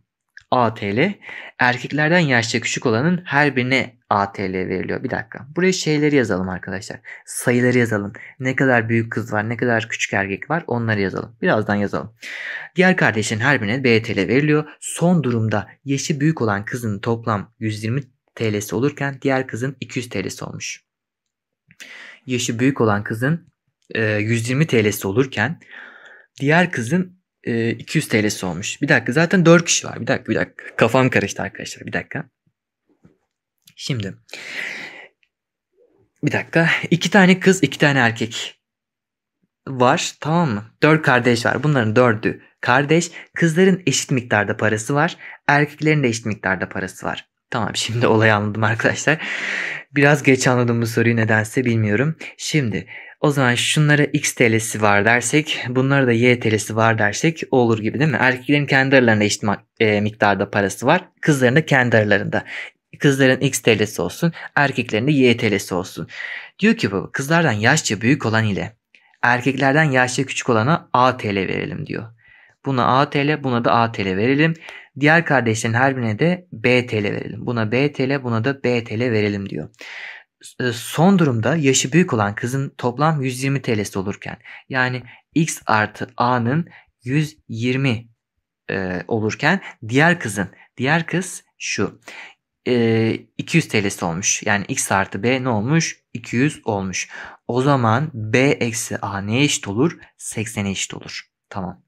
ATL, erkeklerden yaşça küçük olanın her birine ATL veriliyor. Bir dakika. Buraya şeyleri yazalım arkadaşlar. Sayıları yazalım. Ne kadar büyük kız var, ne kadar küçük erkek var onları yazalım. Birazdan yazalım. Diğer kardeşin her birine BTL veriliyor. Son durumda yaşı büyük olan kızın toplam 120 TL'si olurken diğer kızın 200 TL'si olmuş yaşı büyük olan kızın 120 e, TL'si olurken diğer kızın 200 e, TL'si olmuş. Bir dakika zaten 4 kişi var. Bir dakika bir dakika. Kafam karıştı arkadaşlar. Bir dakika. Şimdi bir dakika. iki tane kız, iki tane erkek var tamam mı? Dört kardeş var. Bunların dördü kardeş. Kızların eşit miktarda parası var. Erkeklerin de eşit miktarda parası var. Tamam şimdi olayı anladım arkadaşlar. Biraz geç anladım bu soruyu nedense bilmiyorum. Şimdi o zaman şunlara x TL'si var dersek bunlara da y TL'si var dersek olur gibi değil mi? Erkeklerin kendi aralarında eşit e, miktarda parası var. Kızların da kendi aralarında. Kızların x TL'si olsun erkeklerin de y TL'si olsun. Diyor ki baba kızlardan yaşça büyük olan ile erkeklerden yaşça küçük olana a TL verelim diyor. Buna a TL buna da a TL verelim. Diğer kardeşlerin her birine de BTL verelim. Buna BTL, buna da BTL verelim diyor. E, son durumda yaşı büyük olan kızın toplam 120 TL'si olurken yani X artı A'nın 120 e, olurken diğer kızın diğer kız şu e, 200 TL'si olmuş. Yani X artı B ne olmuş? 200 olmuş. O zaman B eksi A neye eşit olur? 80'e eşit olur. Tamam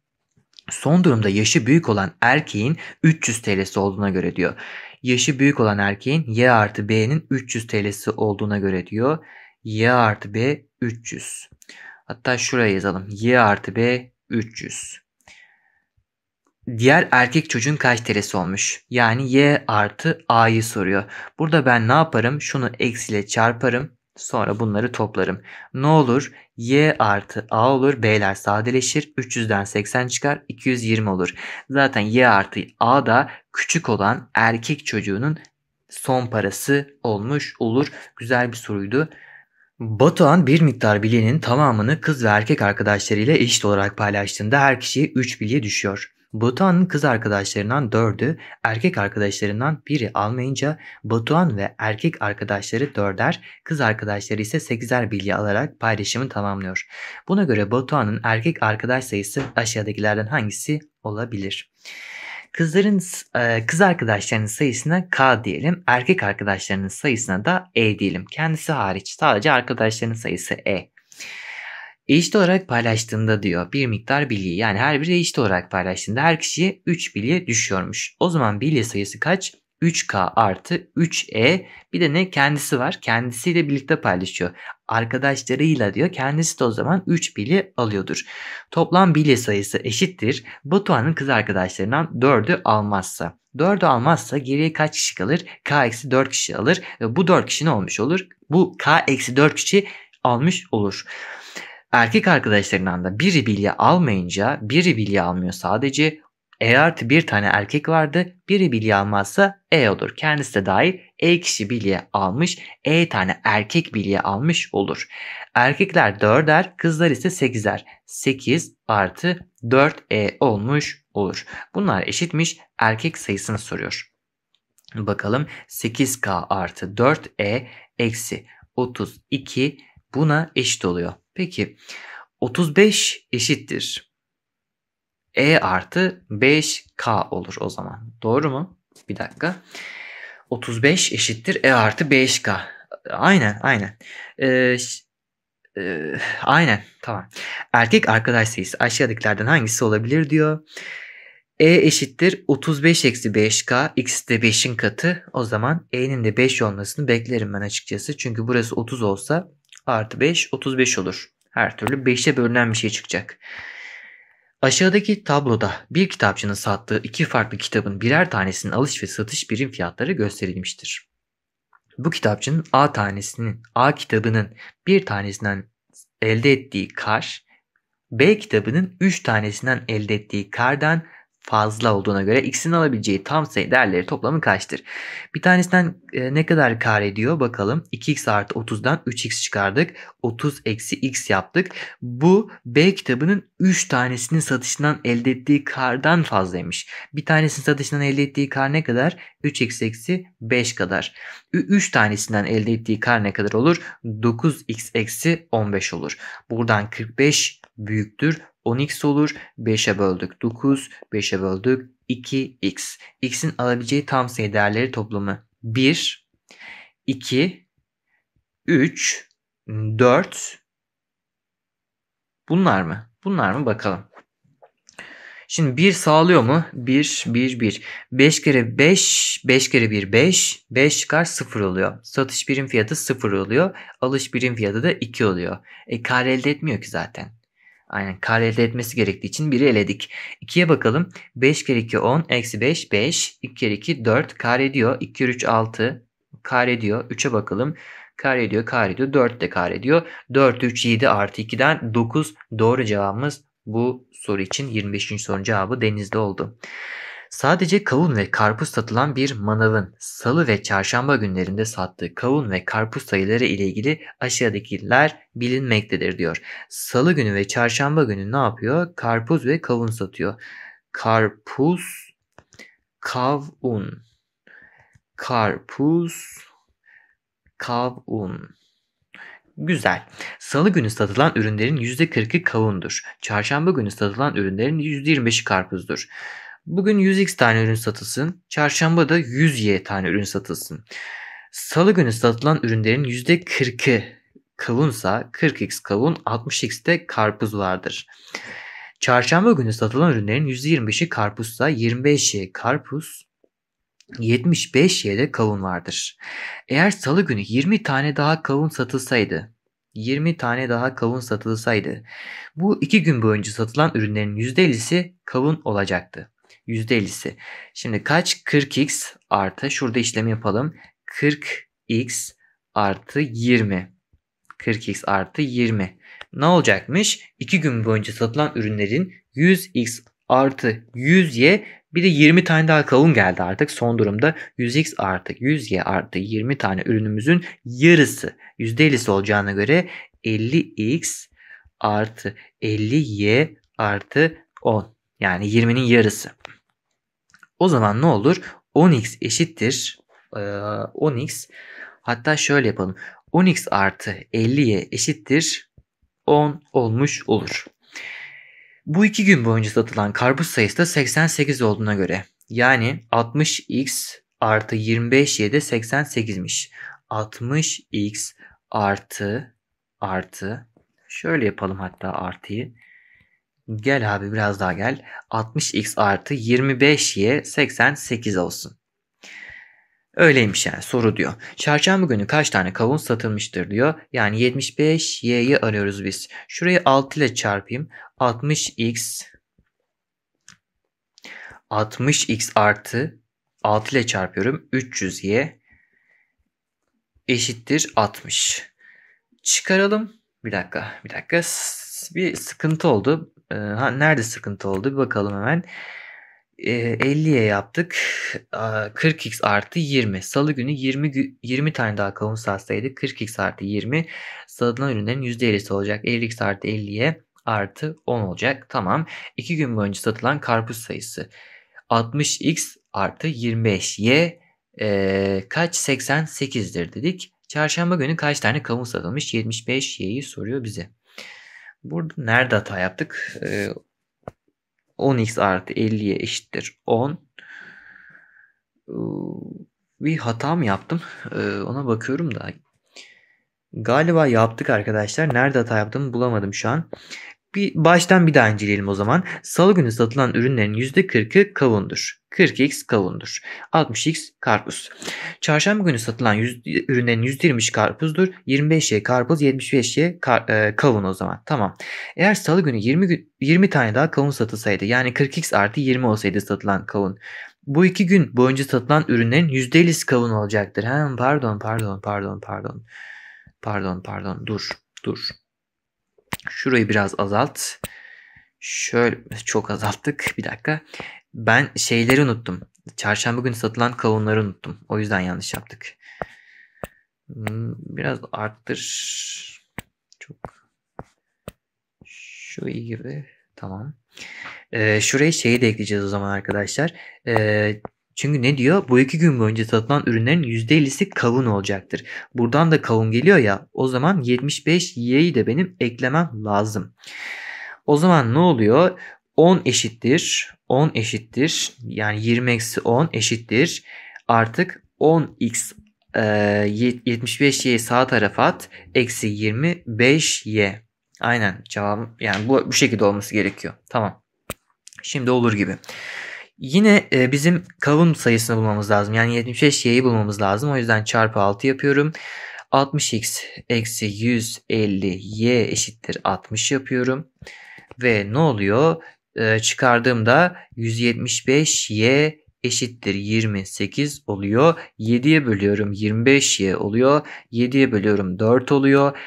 son durumda yaşı büyük olan erkeğin 300 TL'si olduğuna göre diyor. Yaşı büyük olan erkeğin Y artı B'nin 300 TL'si olduğuna göre diyor. Y artı B 300. Hatta şuraya yazalım. Y artı B 300. Diğer erkek çocuğun kaç TL'si olmuş? Yani Y artı A'yı soruyor. Burada ben ne yaparım? Şunu eksiyle çarparım. Sonra bunları toplarım. Ne olur? y artı a olur. B'ler sadeleşir. 300'den 80 çıkar. 220 olur. Zaten y artı a da küçük olan erkek çocuğunun son parası olmuş olur. Güzel bir soruydu. Batuhan bir miktar bileğinin tamamını kız ve erkek arkadaşlarıyla eşit olarak paylaştığında her kişiye 3 bilye düşüyor. Batuhan'ın kız arkadaşlarından dördü, erkek arkadaşlarından biri almayınca Batuhan ve erkek arkadaşları dörder, kız arkadaşları ise sekizer bilgi alarak paylaşımı tamamlıyor. Buna göre Batuhan'ın erkek arkadaş sayısı aşağıdakilerden hangisi olabilir? Kızların e, kız arkadaşlarının sayısına K diyelim. Erkek arkadaşlarının sayısına da E diyelim. Kendisi hariç sadece arkadaşlarının sayısı E. Eşit olarak paylaştığında diyor bir miktar bilye yani her biri eşit olarak paylaştığında her kişiye 3 bilye düşüyormuş. O zaman bilye sayısı kaç? 3K artı 3E bir de ne kendisi var kendisiyle birlikte paylaşıyor. Arkadaşlarıyla diyor kendisi de o zaman 3 bilye alıyordur. Toplam bilye sayısı eşittir. Batuhan'ın kız arkadaşlarından 4'ü almazsa. 4'ü almazsa geriye kaç kişi kalır? K eksi 4 kişi alır. Bu 4 kişi ne olmuş olur? Bu K eksi 4 kişi almış olur erkek arkadaşlarından da biri bilye almayınca biri bilye almıyor sadece e artı bir tane erkek vardı. Biri bilye almazsa E olur. Kendisi de dahil E kişi bilye almış. E tane erkek bilye almış olur. Erkekler dörder, kızlar ise sekizer. Sekiz artı dört E olmuş olur. Bunlar eşitmiş. Erkek sayısını soruyor. Bakalım 8K artı 4E eksi 32 buna eşit oluyor. Peki 35 eşittir. E artı 5K olur o zaman. Doğru mu? Bir dakika. 35 eşittir E artı 5K. Aynen aynen. Ee, e, aynen tamam. Erkek arkadaş sayısı aşağıdakilerden hangisi olabilir diyor. E eşittir 35 eksi 5K. X de 5'in katı. O zaman E'nin de 5 olmasını beklerim ben açıkçası. Çünkü burası 30 olsa artı 5 35 olur. Her türlü 5'e bölünen bir şey çıkacak. Aşağıdaki tabloda bir kitapçının sattığı iki farklı kitabın birer tanesinin alış ve satış birim fiyatları gösterilmiştir. Bu kitapçının A tanesinin, A kitabının bir tanesinden elde ettiği kar, B kitabının 3 tanesinden elde ettiği kardan fazla olduğuna göre x'in alabileceği tam sayı değerleri toplamı kaçtır? Bir tanesinden e, ne kadar kar ediyor bakalım. 2x artı 30'dan 3x çıkardık. 30 eksi x yaptık. Bu B kitabının 3 tanesinin satışından elde ettiği kardan fazlaymış. Bir tanesinin satışından elde ettiği kar ne kadar? 3x eksi 5 kadar. 3 tanesinden elde ettiği kar ne kadar olur? 9x eksi 15 olur. Buradan 45 büyüktür 10x olur. 5'e böldük 9. 5'e böldük 2x. x'in alabileceği tam sayı değerleri toplamı 1, 2, 3, 4. Bunlar mı? Bunlar mı bakalım. Şimdi 1 sağlıyor mu? 1, 1, 1. 5 kere 5, 5 kere 1, 5. 5 çıkar 0 oluyor. Satış birim fiyatı 0 oluyor. Alış birim fiyatı da 2 oluyor. E kar elde etmiyor ki zaten. Aynen kar elde etmesi gerektiği için 1'i eledik. 2'ye bakalım. 5 kere 2 10. Eksi 5 5. 2 kere 2 4. Kar ediyor. 2 kere 3 6. Kar ediyor. 3'e bakalım. Kar ediyor. Kar ediyor. 4 de kar ediyor. 4 3 7 artı 2'den 9. Doğru cevabımız bu soru için 25. sorunun cevabı denizde oldu. Sadece kavun ve karpuz satılan bir manavın salı ve çarşamba günlerinde sattığı kavun ve karpuz sayıları ile ilgili aşağıdakiler bilinmektedir diyor. Salı günü ve çarşamba günü ne yapıyor? Karpuz ve kavun satıyor. Karpuz, kavun. Karpuz, kavun. Güzel. Salı günü satılan ürünlerin %40'ı kavundur. Çarşamba günü satılan ürünlerin %25'i karpuzdur. Bugün 100x tane ürün satılsın. Çarşamba da 100y tane ürün satılsın. Salı günü satılan ürünlerin %40'ı kavunsa 40x kavun 60 x de karpuz vardır. Çarşamba günü satılan ürünlerin %25'i karpuzsa y karpuz 75 yede kavun vardır. Eğer salı günü 20 tane daha kavun satılsaydı 20 tane daha kavun satılsaydı bu 2 gün boyunca satılan ürünlerin %50'si kavun olacaktı. %50'si. Şimdi kaç? 40x artı şurada işlem yapalım. 40x artı 20. 40x artı 20. Ne olacakmış? 2 gün boyunca satılan ürünlerin 100x artı 100y bir de 20 tane daha kavun geldi artık. Son durumda 100x artı 100y artı 20 tane ürünümüzün yarısı %50'si olacağına göre 50x artı 50y artı 10. Yani 20'nin yarısı. O zaman ne olur? 10x eşittir. 10x e, hatta şöyle yapalım. 10x artı 50'ye eşittir 10 olmuş olur. Bu iki gün boyunca satılan karpuz sayısı da 88 olduğuna göre yani 60x artı 25y de 88'miş. 60x artı artı şöyle yapalım hatta artıyı Gel abi biraz daha gel. 60x artı 25y 88 olsun. Öyleymiş yani soru diyor. Çarşamba günü kaç tane kavun satılmıştır diyor. Yani 75y'yi arıyoruz biz. Şurayı 6 ile çarpayım. 60x 60x artı 6 ile çarpıyorum. 300y eşittir 60. Çıkaralım. Bir dakika. Bir dakika. Bir sıkıntı oldu. Ee, ha, nerede sıkıntı oldu bir bakalım hemen. E, ee, 50'ye yaptık. E, 40x artı 20. Salı günü 20 20 tane daha kavun satsaydı 40x artı 20 satılan ürünlerin %50'si olacak. 50x artı 50'ye artı 10 olacak. Tamam. 2 gün boyunca satılan karpuz sayısı 60x artı 25y e, ee, kaç 88'dir dedik. Çarşamba günü kaç tane kavun satılmış 75y'yi soruyor bize. Burada nerede hata yaptık? Ee, 10x artı 50'ye eşittir 10. Ee, bir hata mı yaptım? Ee, ona bakıyorum da. Galiba yaptık arkadaşlar. Nerede hata yaptığımı bulamadım şu an. Bir baştan bir daha inceleyelim o zaman. Salı günü satılan ürünlerin %40'ı kavundur. 40x kavundur. 60x karpuz. Çarşamba günü satılan 100, ürünlerin %20'si karpuzdur. 25'ye karpuz, 75'ye kar, e, kavun o zaman. Tamam. Eğer salı günü 20 20 tane daha kavun satılsaydı yani 40x artı 20 olsaydı satılan kavun. Bu iki gün boyunca satılan ürünlerin %50'si kavun olacaktır. Hem pardon pardon pardon pardon. Pardon pardon dur dur. Şurayı biraz azalt. Şöyle çok azalttık. Bir dakika. Ben şeyleri unuttum. Çarşamba günü satılan kavunları unuttum. O yüzden yanlış yaptık. Hmm, biraz arttır. Çok. Şu iyi gibi. Tamam. Ee, şuraya şeyi de ekleyeceğiz o zaman arkadaşlar. Ee, çünkü ne diyor? Bu iki gün boyunca satılan ürünlerin %50'si kavun olacaktır. Buradan da kavun geliyor ya o zaman 75 y'yi de benim eklemem lazım. O zaman ne oluyor? 10 eşittir 10 eşittir yani 20 eksi 10 eşittir artık 10x e, 75y sağ tarafa at eksi 25y aynen cevabım yani bu, bu şekilde olması gerekiyor tamam şimdi olur gibi. Yine e, bizim kavun sayısını bulmamız lazım. Yani 75 y'yi bulmamız lazım. O yüzden çarpı 6 yapıyorum. 60x eksi 150 y eşittir 60 yapıyorum. Ve ne oluyor? E, çıkardığımda 175 y eşittir 28 oluyor. 7'ye bölüyorum 25y oluyor. 7'ye bölüyorum 4 oluyor.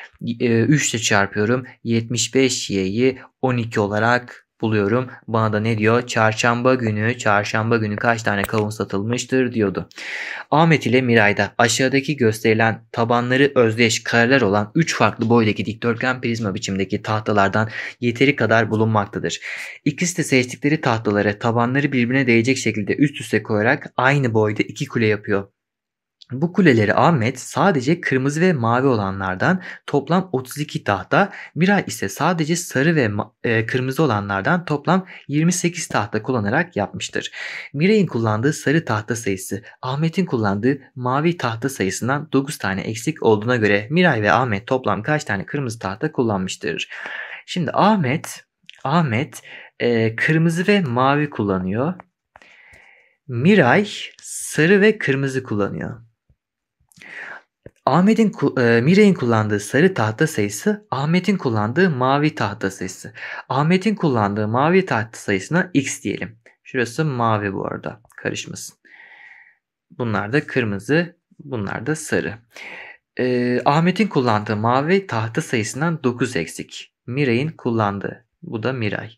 E, 3 ile çarpıyorum 75y'yi 12 olarak buluyorum. Bana da ne diyor? Çarşamba günü, çarşamba günü kaç tane kavun satılmıştır diyordu. Ahmet ile Miray'da aşağıdaki gösterilen tabanları özdeş kareler olan 3 farklı boydaki dikdörtgen prizma biçimdeki tahtalardan yeteri kadar bulunmaktadır. İkisi de seçtikleri tahtalara tabanları birbirine değecek şekilde üst üste koyarak aynı boyda iki kule yapıyor. Bu kuleleri Ahmet sadece kırmızı ve mavi olanlardan toplam 32 tahta, Miray ise sadece sarı ve e, kırmızı olanlardan toplam 28 tahta kullanarak yapmıştır. Miray'in kullandığı sarı tahta sayısı Ahmet'in kullandığı mavi tahta sayısından 9 tane eksik olduğuna göre Miray ve Ahmet toplam kaç tane kırmızı tahta kullanmıştır? Şimdi Ahmet Ahmet e, kırmızı ve mavi kullanıyor. Miray sarı ve kırmızı kullanıyor. Ahmet'in e, Mirey'in kullandığı sarı tahta sayısı Ahmet'in kullandığı mavi tahta sayısı. Ahmet'in kullandığı mavi tahta sayısına x diyelim. Şurası mavi bu arada karışmasın. Bunlar da kırmızı, bunlar da sarı. E, Ahmet'in kullandığı mavi tahta sayısından 9 eksik. Mire'in kullandığı. Bu da Miray.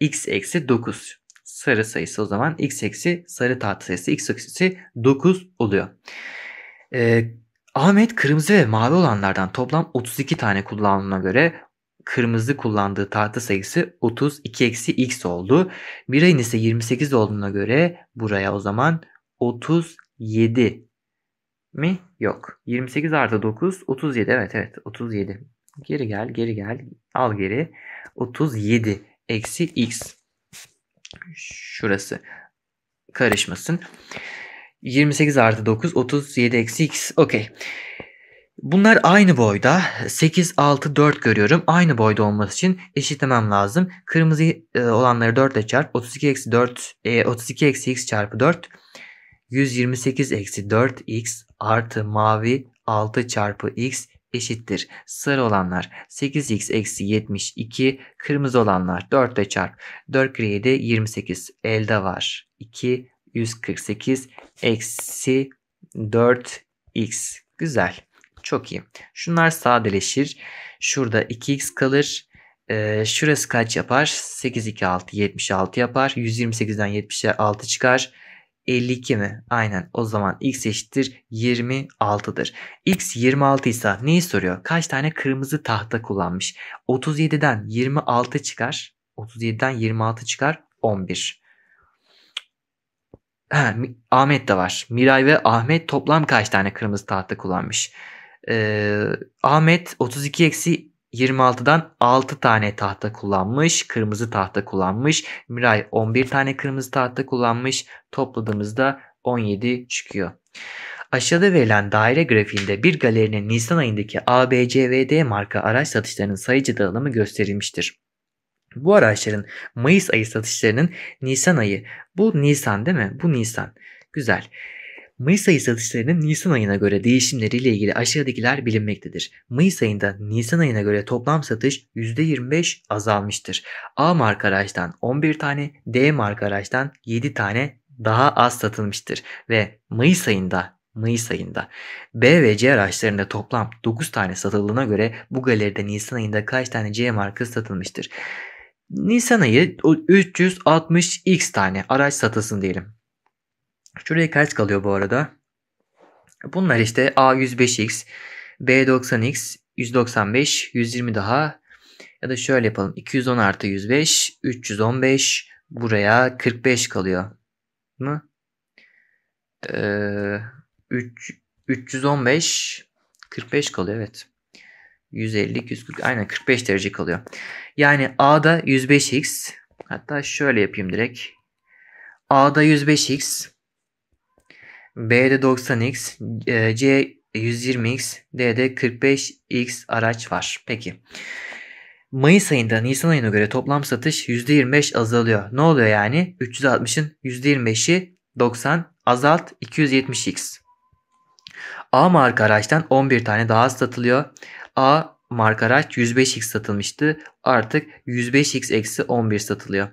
X eksi 9. Sarı sayısı o zaman x eksi sarı tahta sayısı x eksi 9 oluyor. E, Ahmet kırmızı ve mavi olanlardan toplam 32 tane kullandığına göre kırmızı kullandığı tahta sayısı 32 eksi x oldu. Miray'ın ise 28 olduğuna göre buraya o zaman 37 mi? Yok. 28 artı 9 37 evet evet 37. Geri gel geri gel al geri 37 eksi x şurası karışmasın. 28 artı 9 37 eksi x. Okey. Bunlar aynı boyda. 8, 6, 4 görüyorum. Aynı boyda olması için eşitlemem lazım. Kırmızı e, olanları 4 ile çarp. 32 eksi 4, 32 e, eksi x çarpı 4. 128 eksi 4x artı mavi 6 çarpı x eşittir. Sarı olanlar 8x eksi 72. Kırmızı olanlar 4 ile çarp. 4 kere 7 28. Elde var. 2 148 eksi 4x. Güzel. Çok iyi. Şunlar sadeleşir. Şurada 2x kalır. Ee, şurası kaç yapar? 8, 2, 6, 76 yapar. 128'den 76 çıkar. 52 mi? Aynen. O zaman x eşittir 26'dır. x 26 ise neyi soruyor? Kaç tane kırmızı tahta kullanmış? 37'den 26 çıkar. 37'den 26 çıkar 11. Ha, Ahmet de var. Miray ve Ahmet toplam kaç tane kırmızı tahta kullanmış? Ee, Ahmet 32 eksi 26'dan 6 tane tahta kullanmış. Kırmızı tahta kullanmış. Miray 11 tane kırmızı tahta kullanmış. Topladığımızda 17 çıkıyor. Aşağıda verilen daire grafiğinde bir galerinin Nisan ayındaki ABCVD marka araç satışlarının sayıcı dağılımı gösterilmiştir. Bu araçların Mayıs ayı satışlarının Nisan ayı. Bu Nisan değil mi? Bu Nisan. Güzel. Mayıs ayı satışlarının Nisan ayına göre değişimleriyle ilgili aşağıdakiler bilinmektedir. Mayıs ayında Nisan ayına göre toplam satış %25 azalmıştır. A marka araçtan 11 tane, D marka araçtan 7 tane daha az satılmıştır ve Mayıs ayında Mayıs ayında. B ve C araçlarında toplam 9 tane satıldığına göre bu galeride Nisan ayında kaç tane C markası satılmıştır? Nisan ayı 360x tane araç satılsın diyelim. Şuraya kaç kalıyor bu arada? Bunlar işte A105x, B90x, 195, 120 daha ya da şöyle yapalım 210 artı 105, 315 buraya 45 kalıyor mı? Ee, 3, 315 45 kalıyor evet. 150 140 aynen 45 derece kalıyor. Yani A'da 105x hatta şöyle yapayım direkt. A'da 105x B'de 90x C 120x D'de 45x araç var. Peki. Mayıs ayında Nisan ayına göre toplam satış %25 azalıyor. Ne oluyor yani? 360'ın %25'i 90 azalt 270x. A marka araçtan 11 tane daha satılıyor. A marka araç 105X satılmıştı. Artık 105X eksi 11 satılıyor.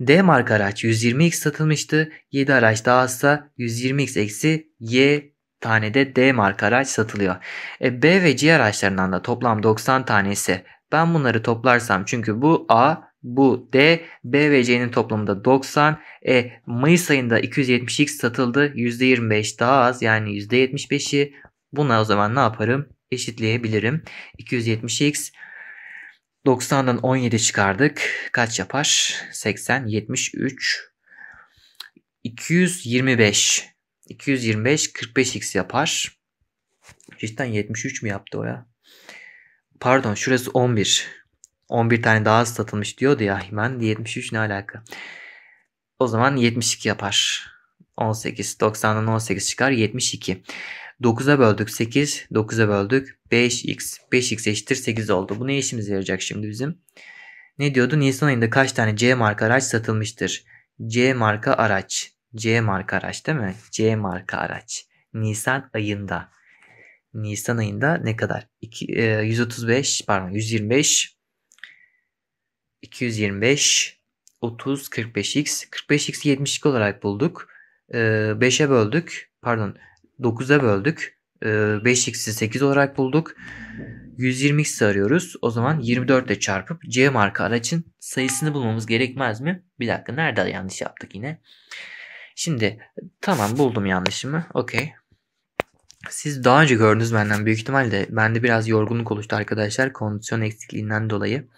D marka araç 120X satılmıştı. 7 araç daha azsa 120X eksi Y tane de D marka araç satılıyor. E, B ve C araçlarından da toplam 90 tanesi. Ben bunları toplarsam çünkü bu A bu D, B ve C'nin toplamında 90. E, Mayıs ayında 270x satıldı. %25 daha az yani %75'i. Buna o zaman ne yaparım? eşitleyebilirim. 270x 90'dan 17 çıkardık. Kaç yapar? 80, 73, 225. 225 45x yapar. Cidden 73 mi yaptı o ya? Pardon şurası 11. 11 tane daha satılmış diyordu ya hemen. 73 ne alaka? O zaman 72 yapar. 18. 90'dan 18 çıkar. 72. 9'a böldük 8. 9'a böldük 5x. 5x eşittir 8 oldu. Bu ne işimize yarayacak şimdi bizim? Ne diyordu? Nisan ayında kaç tane C marka araç satılmıştır? C marka araç. C marka araç değil mi? C marka araç. Nisan ayında. Nisan ayında ne kadar? 2, e, 135 pardon 125 225 30 45x 45 x 72 olarak bulduk. E, 5'e böldük. Pardon 9'a böldük. 5x'i ee, 8 olarak bulduk. 120x'i arıyoruz. O zaman 24 ile çarpıp C marka araçın sayısını bulmamız gerekmez mi? Bir dakika nerede yanlış yaptık yine. Şimdi tamam buldum yanlışımı. Okey. Siz daha önce gördünüz benden büyük ihtimalle. Bende biraz yorgunluk oluştu arkadaşlar. Kondisyon eksikliğinden dolayı.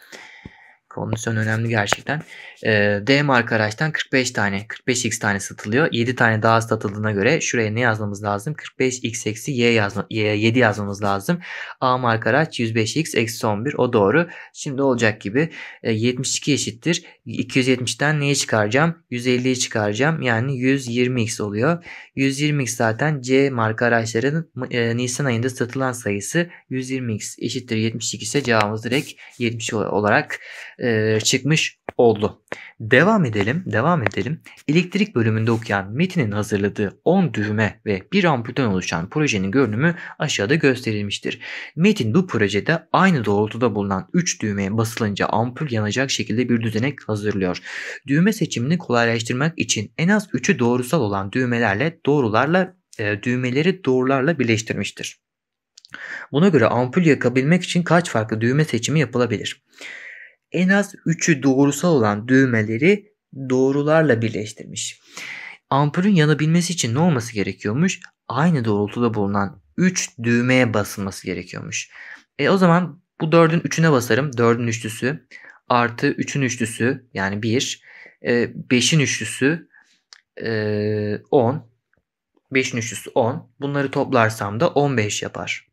Kondisyon önemli gerçekten. E, D marka araçtan 45 tane, 45x tane satılıyor. 7 tane daha satıldığına göre şuraya ne yazmamız lazım? 45x eksi y yazma, y, 7 yazmamız lazım. A marka araç 105x eksi 11 o doğru. Şimdi olacak gibi e, 72 eşittir. 270'ten neyi çıkaracağım? 150'yi çıkaracağım. Yani 120x oluyor. 120x zaten C marka araçların e, Nisan ayında satılan sayısı. 120x eşittir 72 ise cevabımız direkt 70 olarak e, çıkmış oldu. Devam edelim, devam edelim. Elektrik bölümünde okuyan Metin'in hazırladığı 10 düğme ve bir ampulden oluşan projenin görünümü aşağıda gösterilmiştir. Metin bu projede aynı doğrultuda bulunan 3 düğmeye basılınca ampul yanacak şekilde bir düzenek hazırlıyor. Düğme seçimini kolaylaştırmak için en az 3'ü doğrusal olan düğmelerle doğrularla e, düğmeleri doğrularla birleştirmiştir. Buna göre ampul yakabilmek için kaç farklı düğme seçimi yapılabilir? en az 3'ü doğrusal olan düğmeleri doğrularla birleştirmiş. Ampulün yanabilmesi için ne olması gerekiyormuş? Aynı doğrultuda bulunan 3 düğmeye basılması gerekiyormuş. E o zaman bu 4'ün 3'üne basarım. 4'ün üçlüsü artı 3'ün üçlüsü yani 1. 5'in e, üçlüsü 10. E, 5'in üçlüsü 10. Bunları toplarsam da 15 yapar.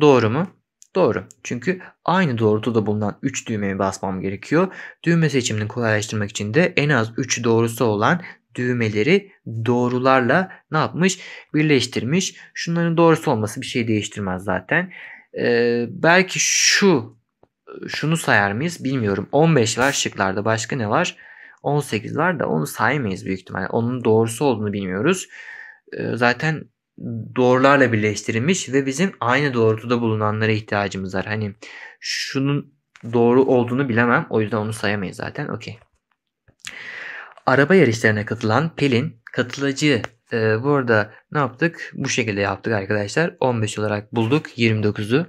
Doğru mu? Doğru. Çünkü aynı doğrultuda bulunan 3 düğmeyi basmam gerekiyor. Düğme seçimini kolaylaştırmak için de en az 3 doğrusu olan düğmeleri doğrularla ne yapmış? Birleştirmiş. Şunların doğrusu olması bir şey değiştirmez zaten. Ee, belki şu şunu sayar mıyız bilmiyorum. 15 var şıklarda başka ne var? 18 var da onu saymayız büyük ihtimalle. Onun doğrusu olduğunu bilmiyoruz. Ee, zaten doğrularla birleştirilmiş ve bizim aynı doğrultuda bulunanlara ihtiyacımız var. Hani şunun doğru olduğunu bilemem. O yüzden onu sayamayız zaten. Okey. Araba yarışlarına katılan Pelin katılıcı e, bu arada ne yaptık? Bu şekilde yaptık arkadaşlar. 15 olarak bulduk. 29'u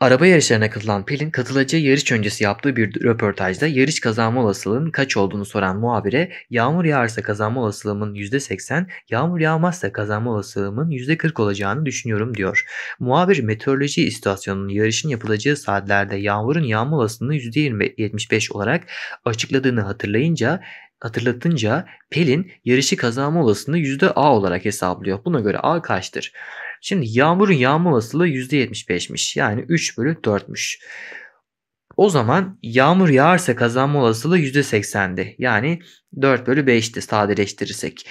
Araba yarışlarına katılan Pelin katılacağı yarış öncesi yaptığı bir röportajda yarış kazanma olasılığının kaç olduğunu soran muhabire yağmur yağarsa kazanma olasılığımın %80, yağmur yağmazsa kazanma olasılığımın %40 olacağını düşünüyorum diyor. Muhabir meteoroloji istasyonunun yarışın yapılacağı saatlerde yağmurun yağma olasılığını %75 olarak açıkladığını hatırlayınca hatırlatınca Pelin yarışı kazanma olasılığını %A olarak hesaplıyor. Buna göre A kaçtır? Şimdi yağmurun yağma olasılığı %75'miş. Yani 3 bölü 4'müş. O zaman yağmur yağarsa kazanma olasılığı %80'di. Yani 4 bölü 5'ti sadeleştirirsek.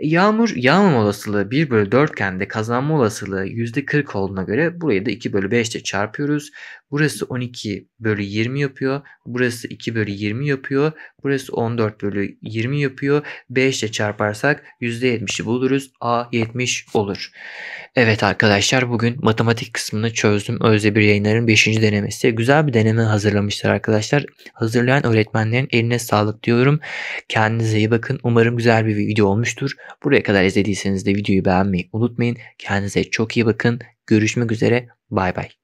Yağmur yağma olasılığı 1 bölü 4 iken de kazanma olasılığı %40 olduğuna göre burayı da 2 bölü 5 ile çarpıyoruz. Burası 12 bölü 20 yapıyor. Burası 2 bölü 20 yapıyor. Burası 14 bölü 20 yapıyor. 5 ile çarparsak %70'i buluruz. A 70 olur. Evet arkadaşlar bugün matematik kısmını çözdüm. Özde bir yayınların 5. denemesi. Güzel bir deneme hazırlamışlar arkadaşlar. Hazırlayan öğretmenlerin eline sağlık diyorum. Kendinize iyi bakın. Umarım güzel bir video olmuştur. Buraya kadar izlediyseniz de videoyu beğenmeyi unutmayın. Kendinize çok iyi bakın. Görüşmek üzere. Bay bay.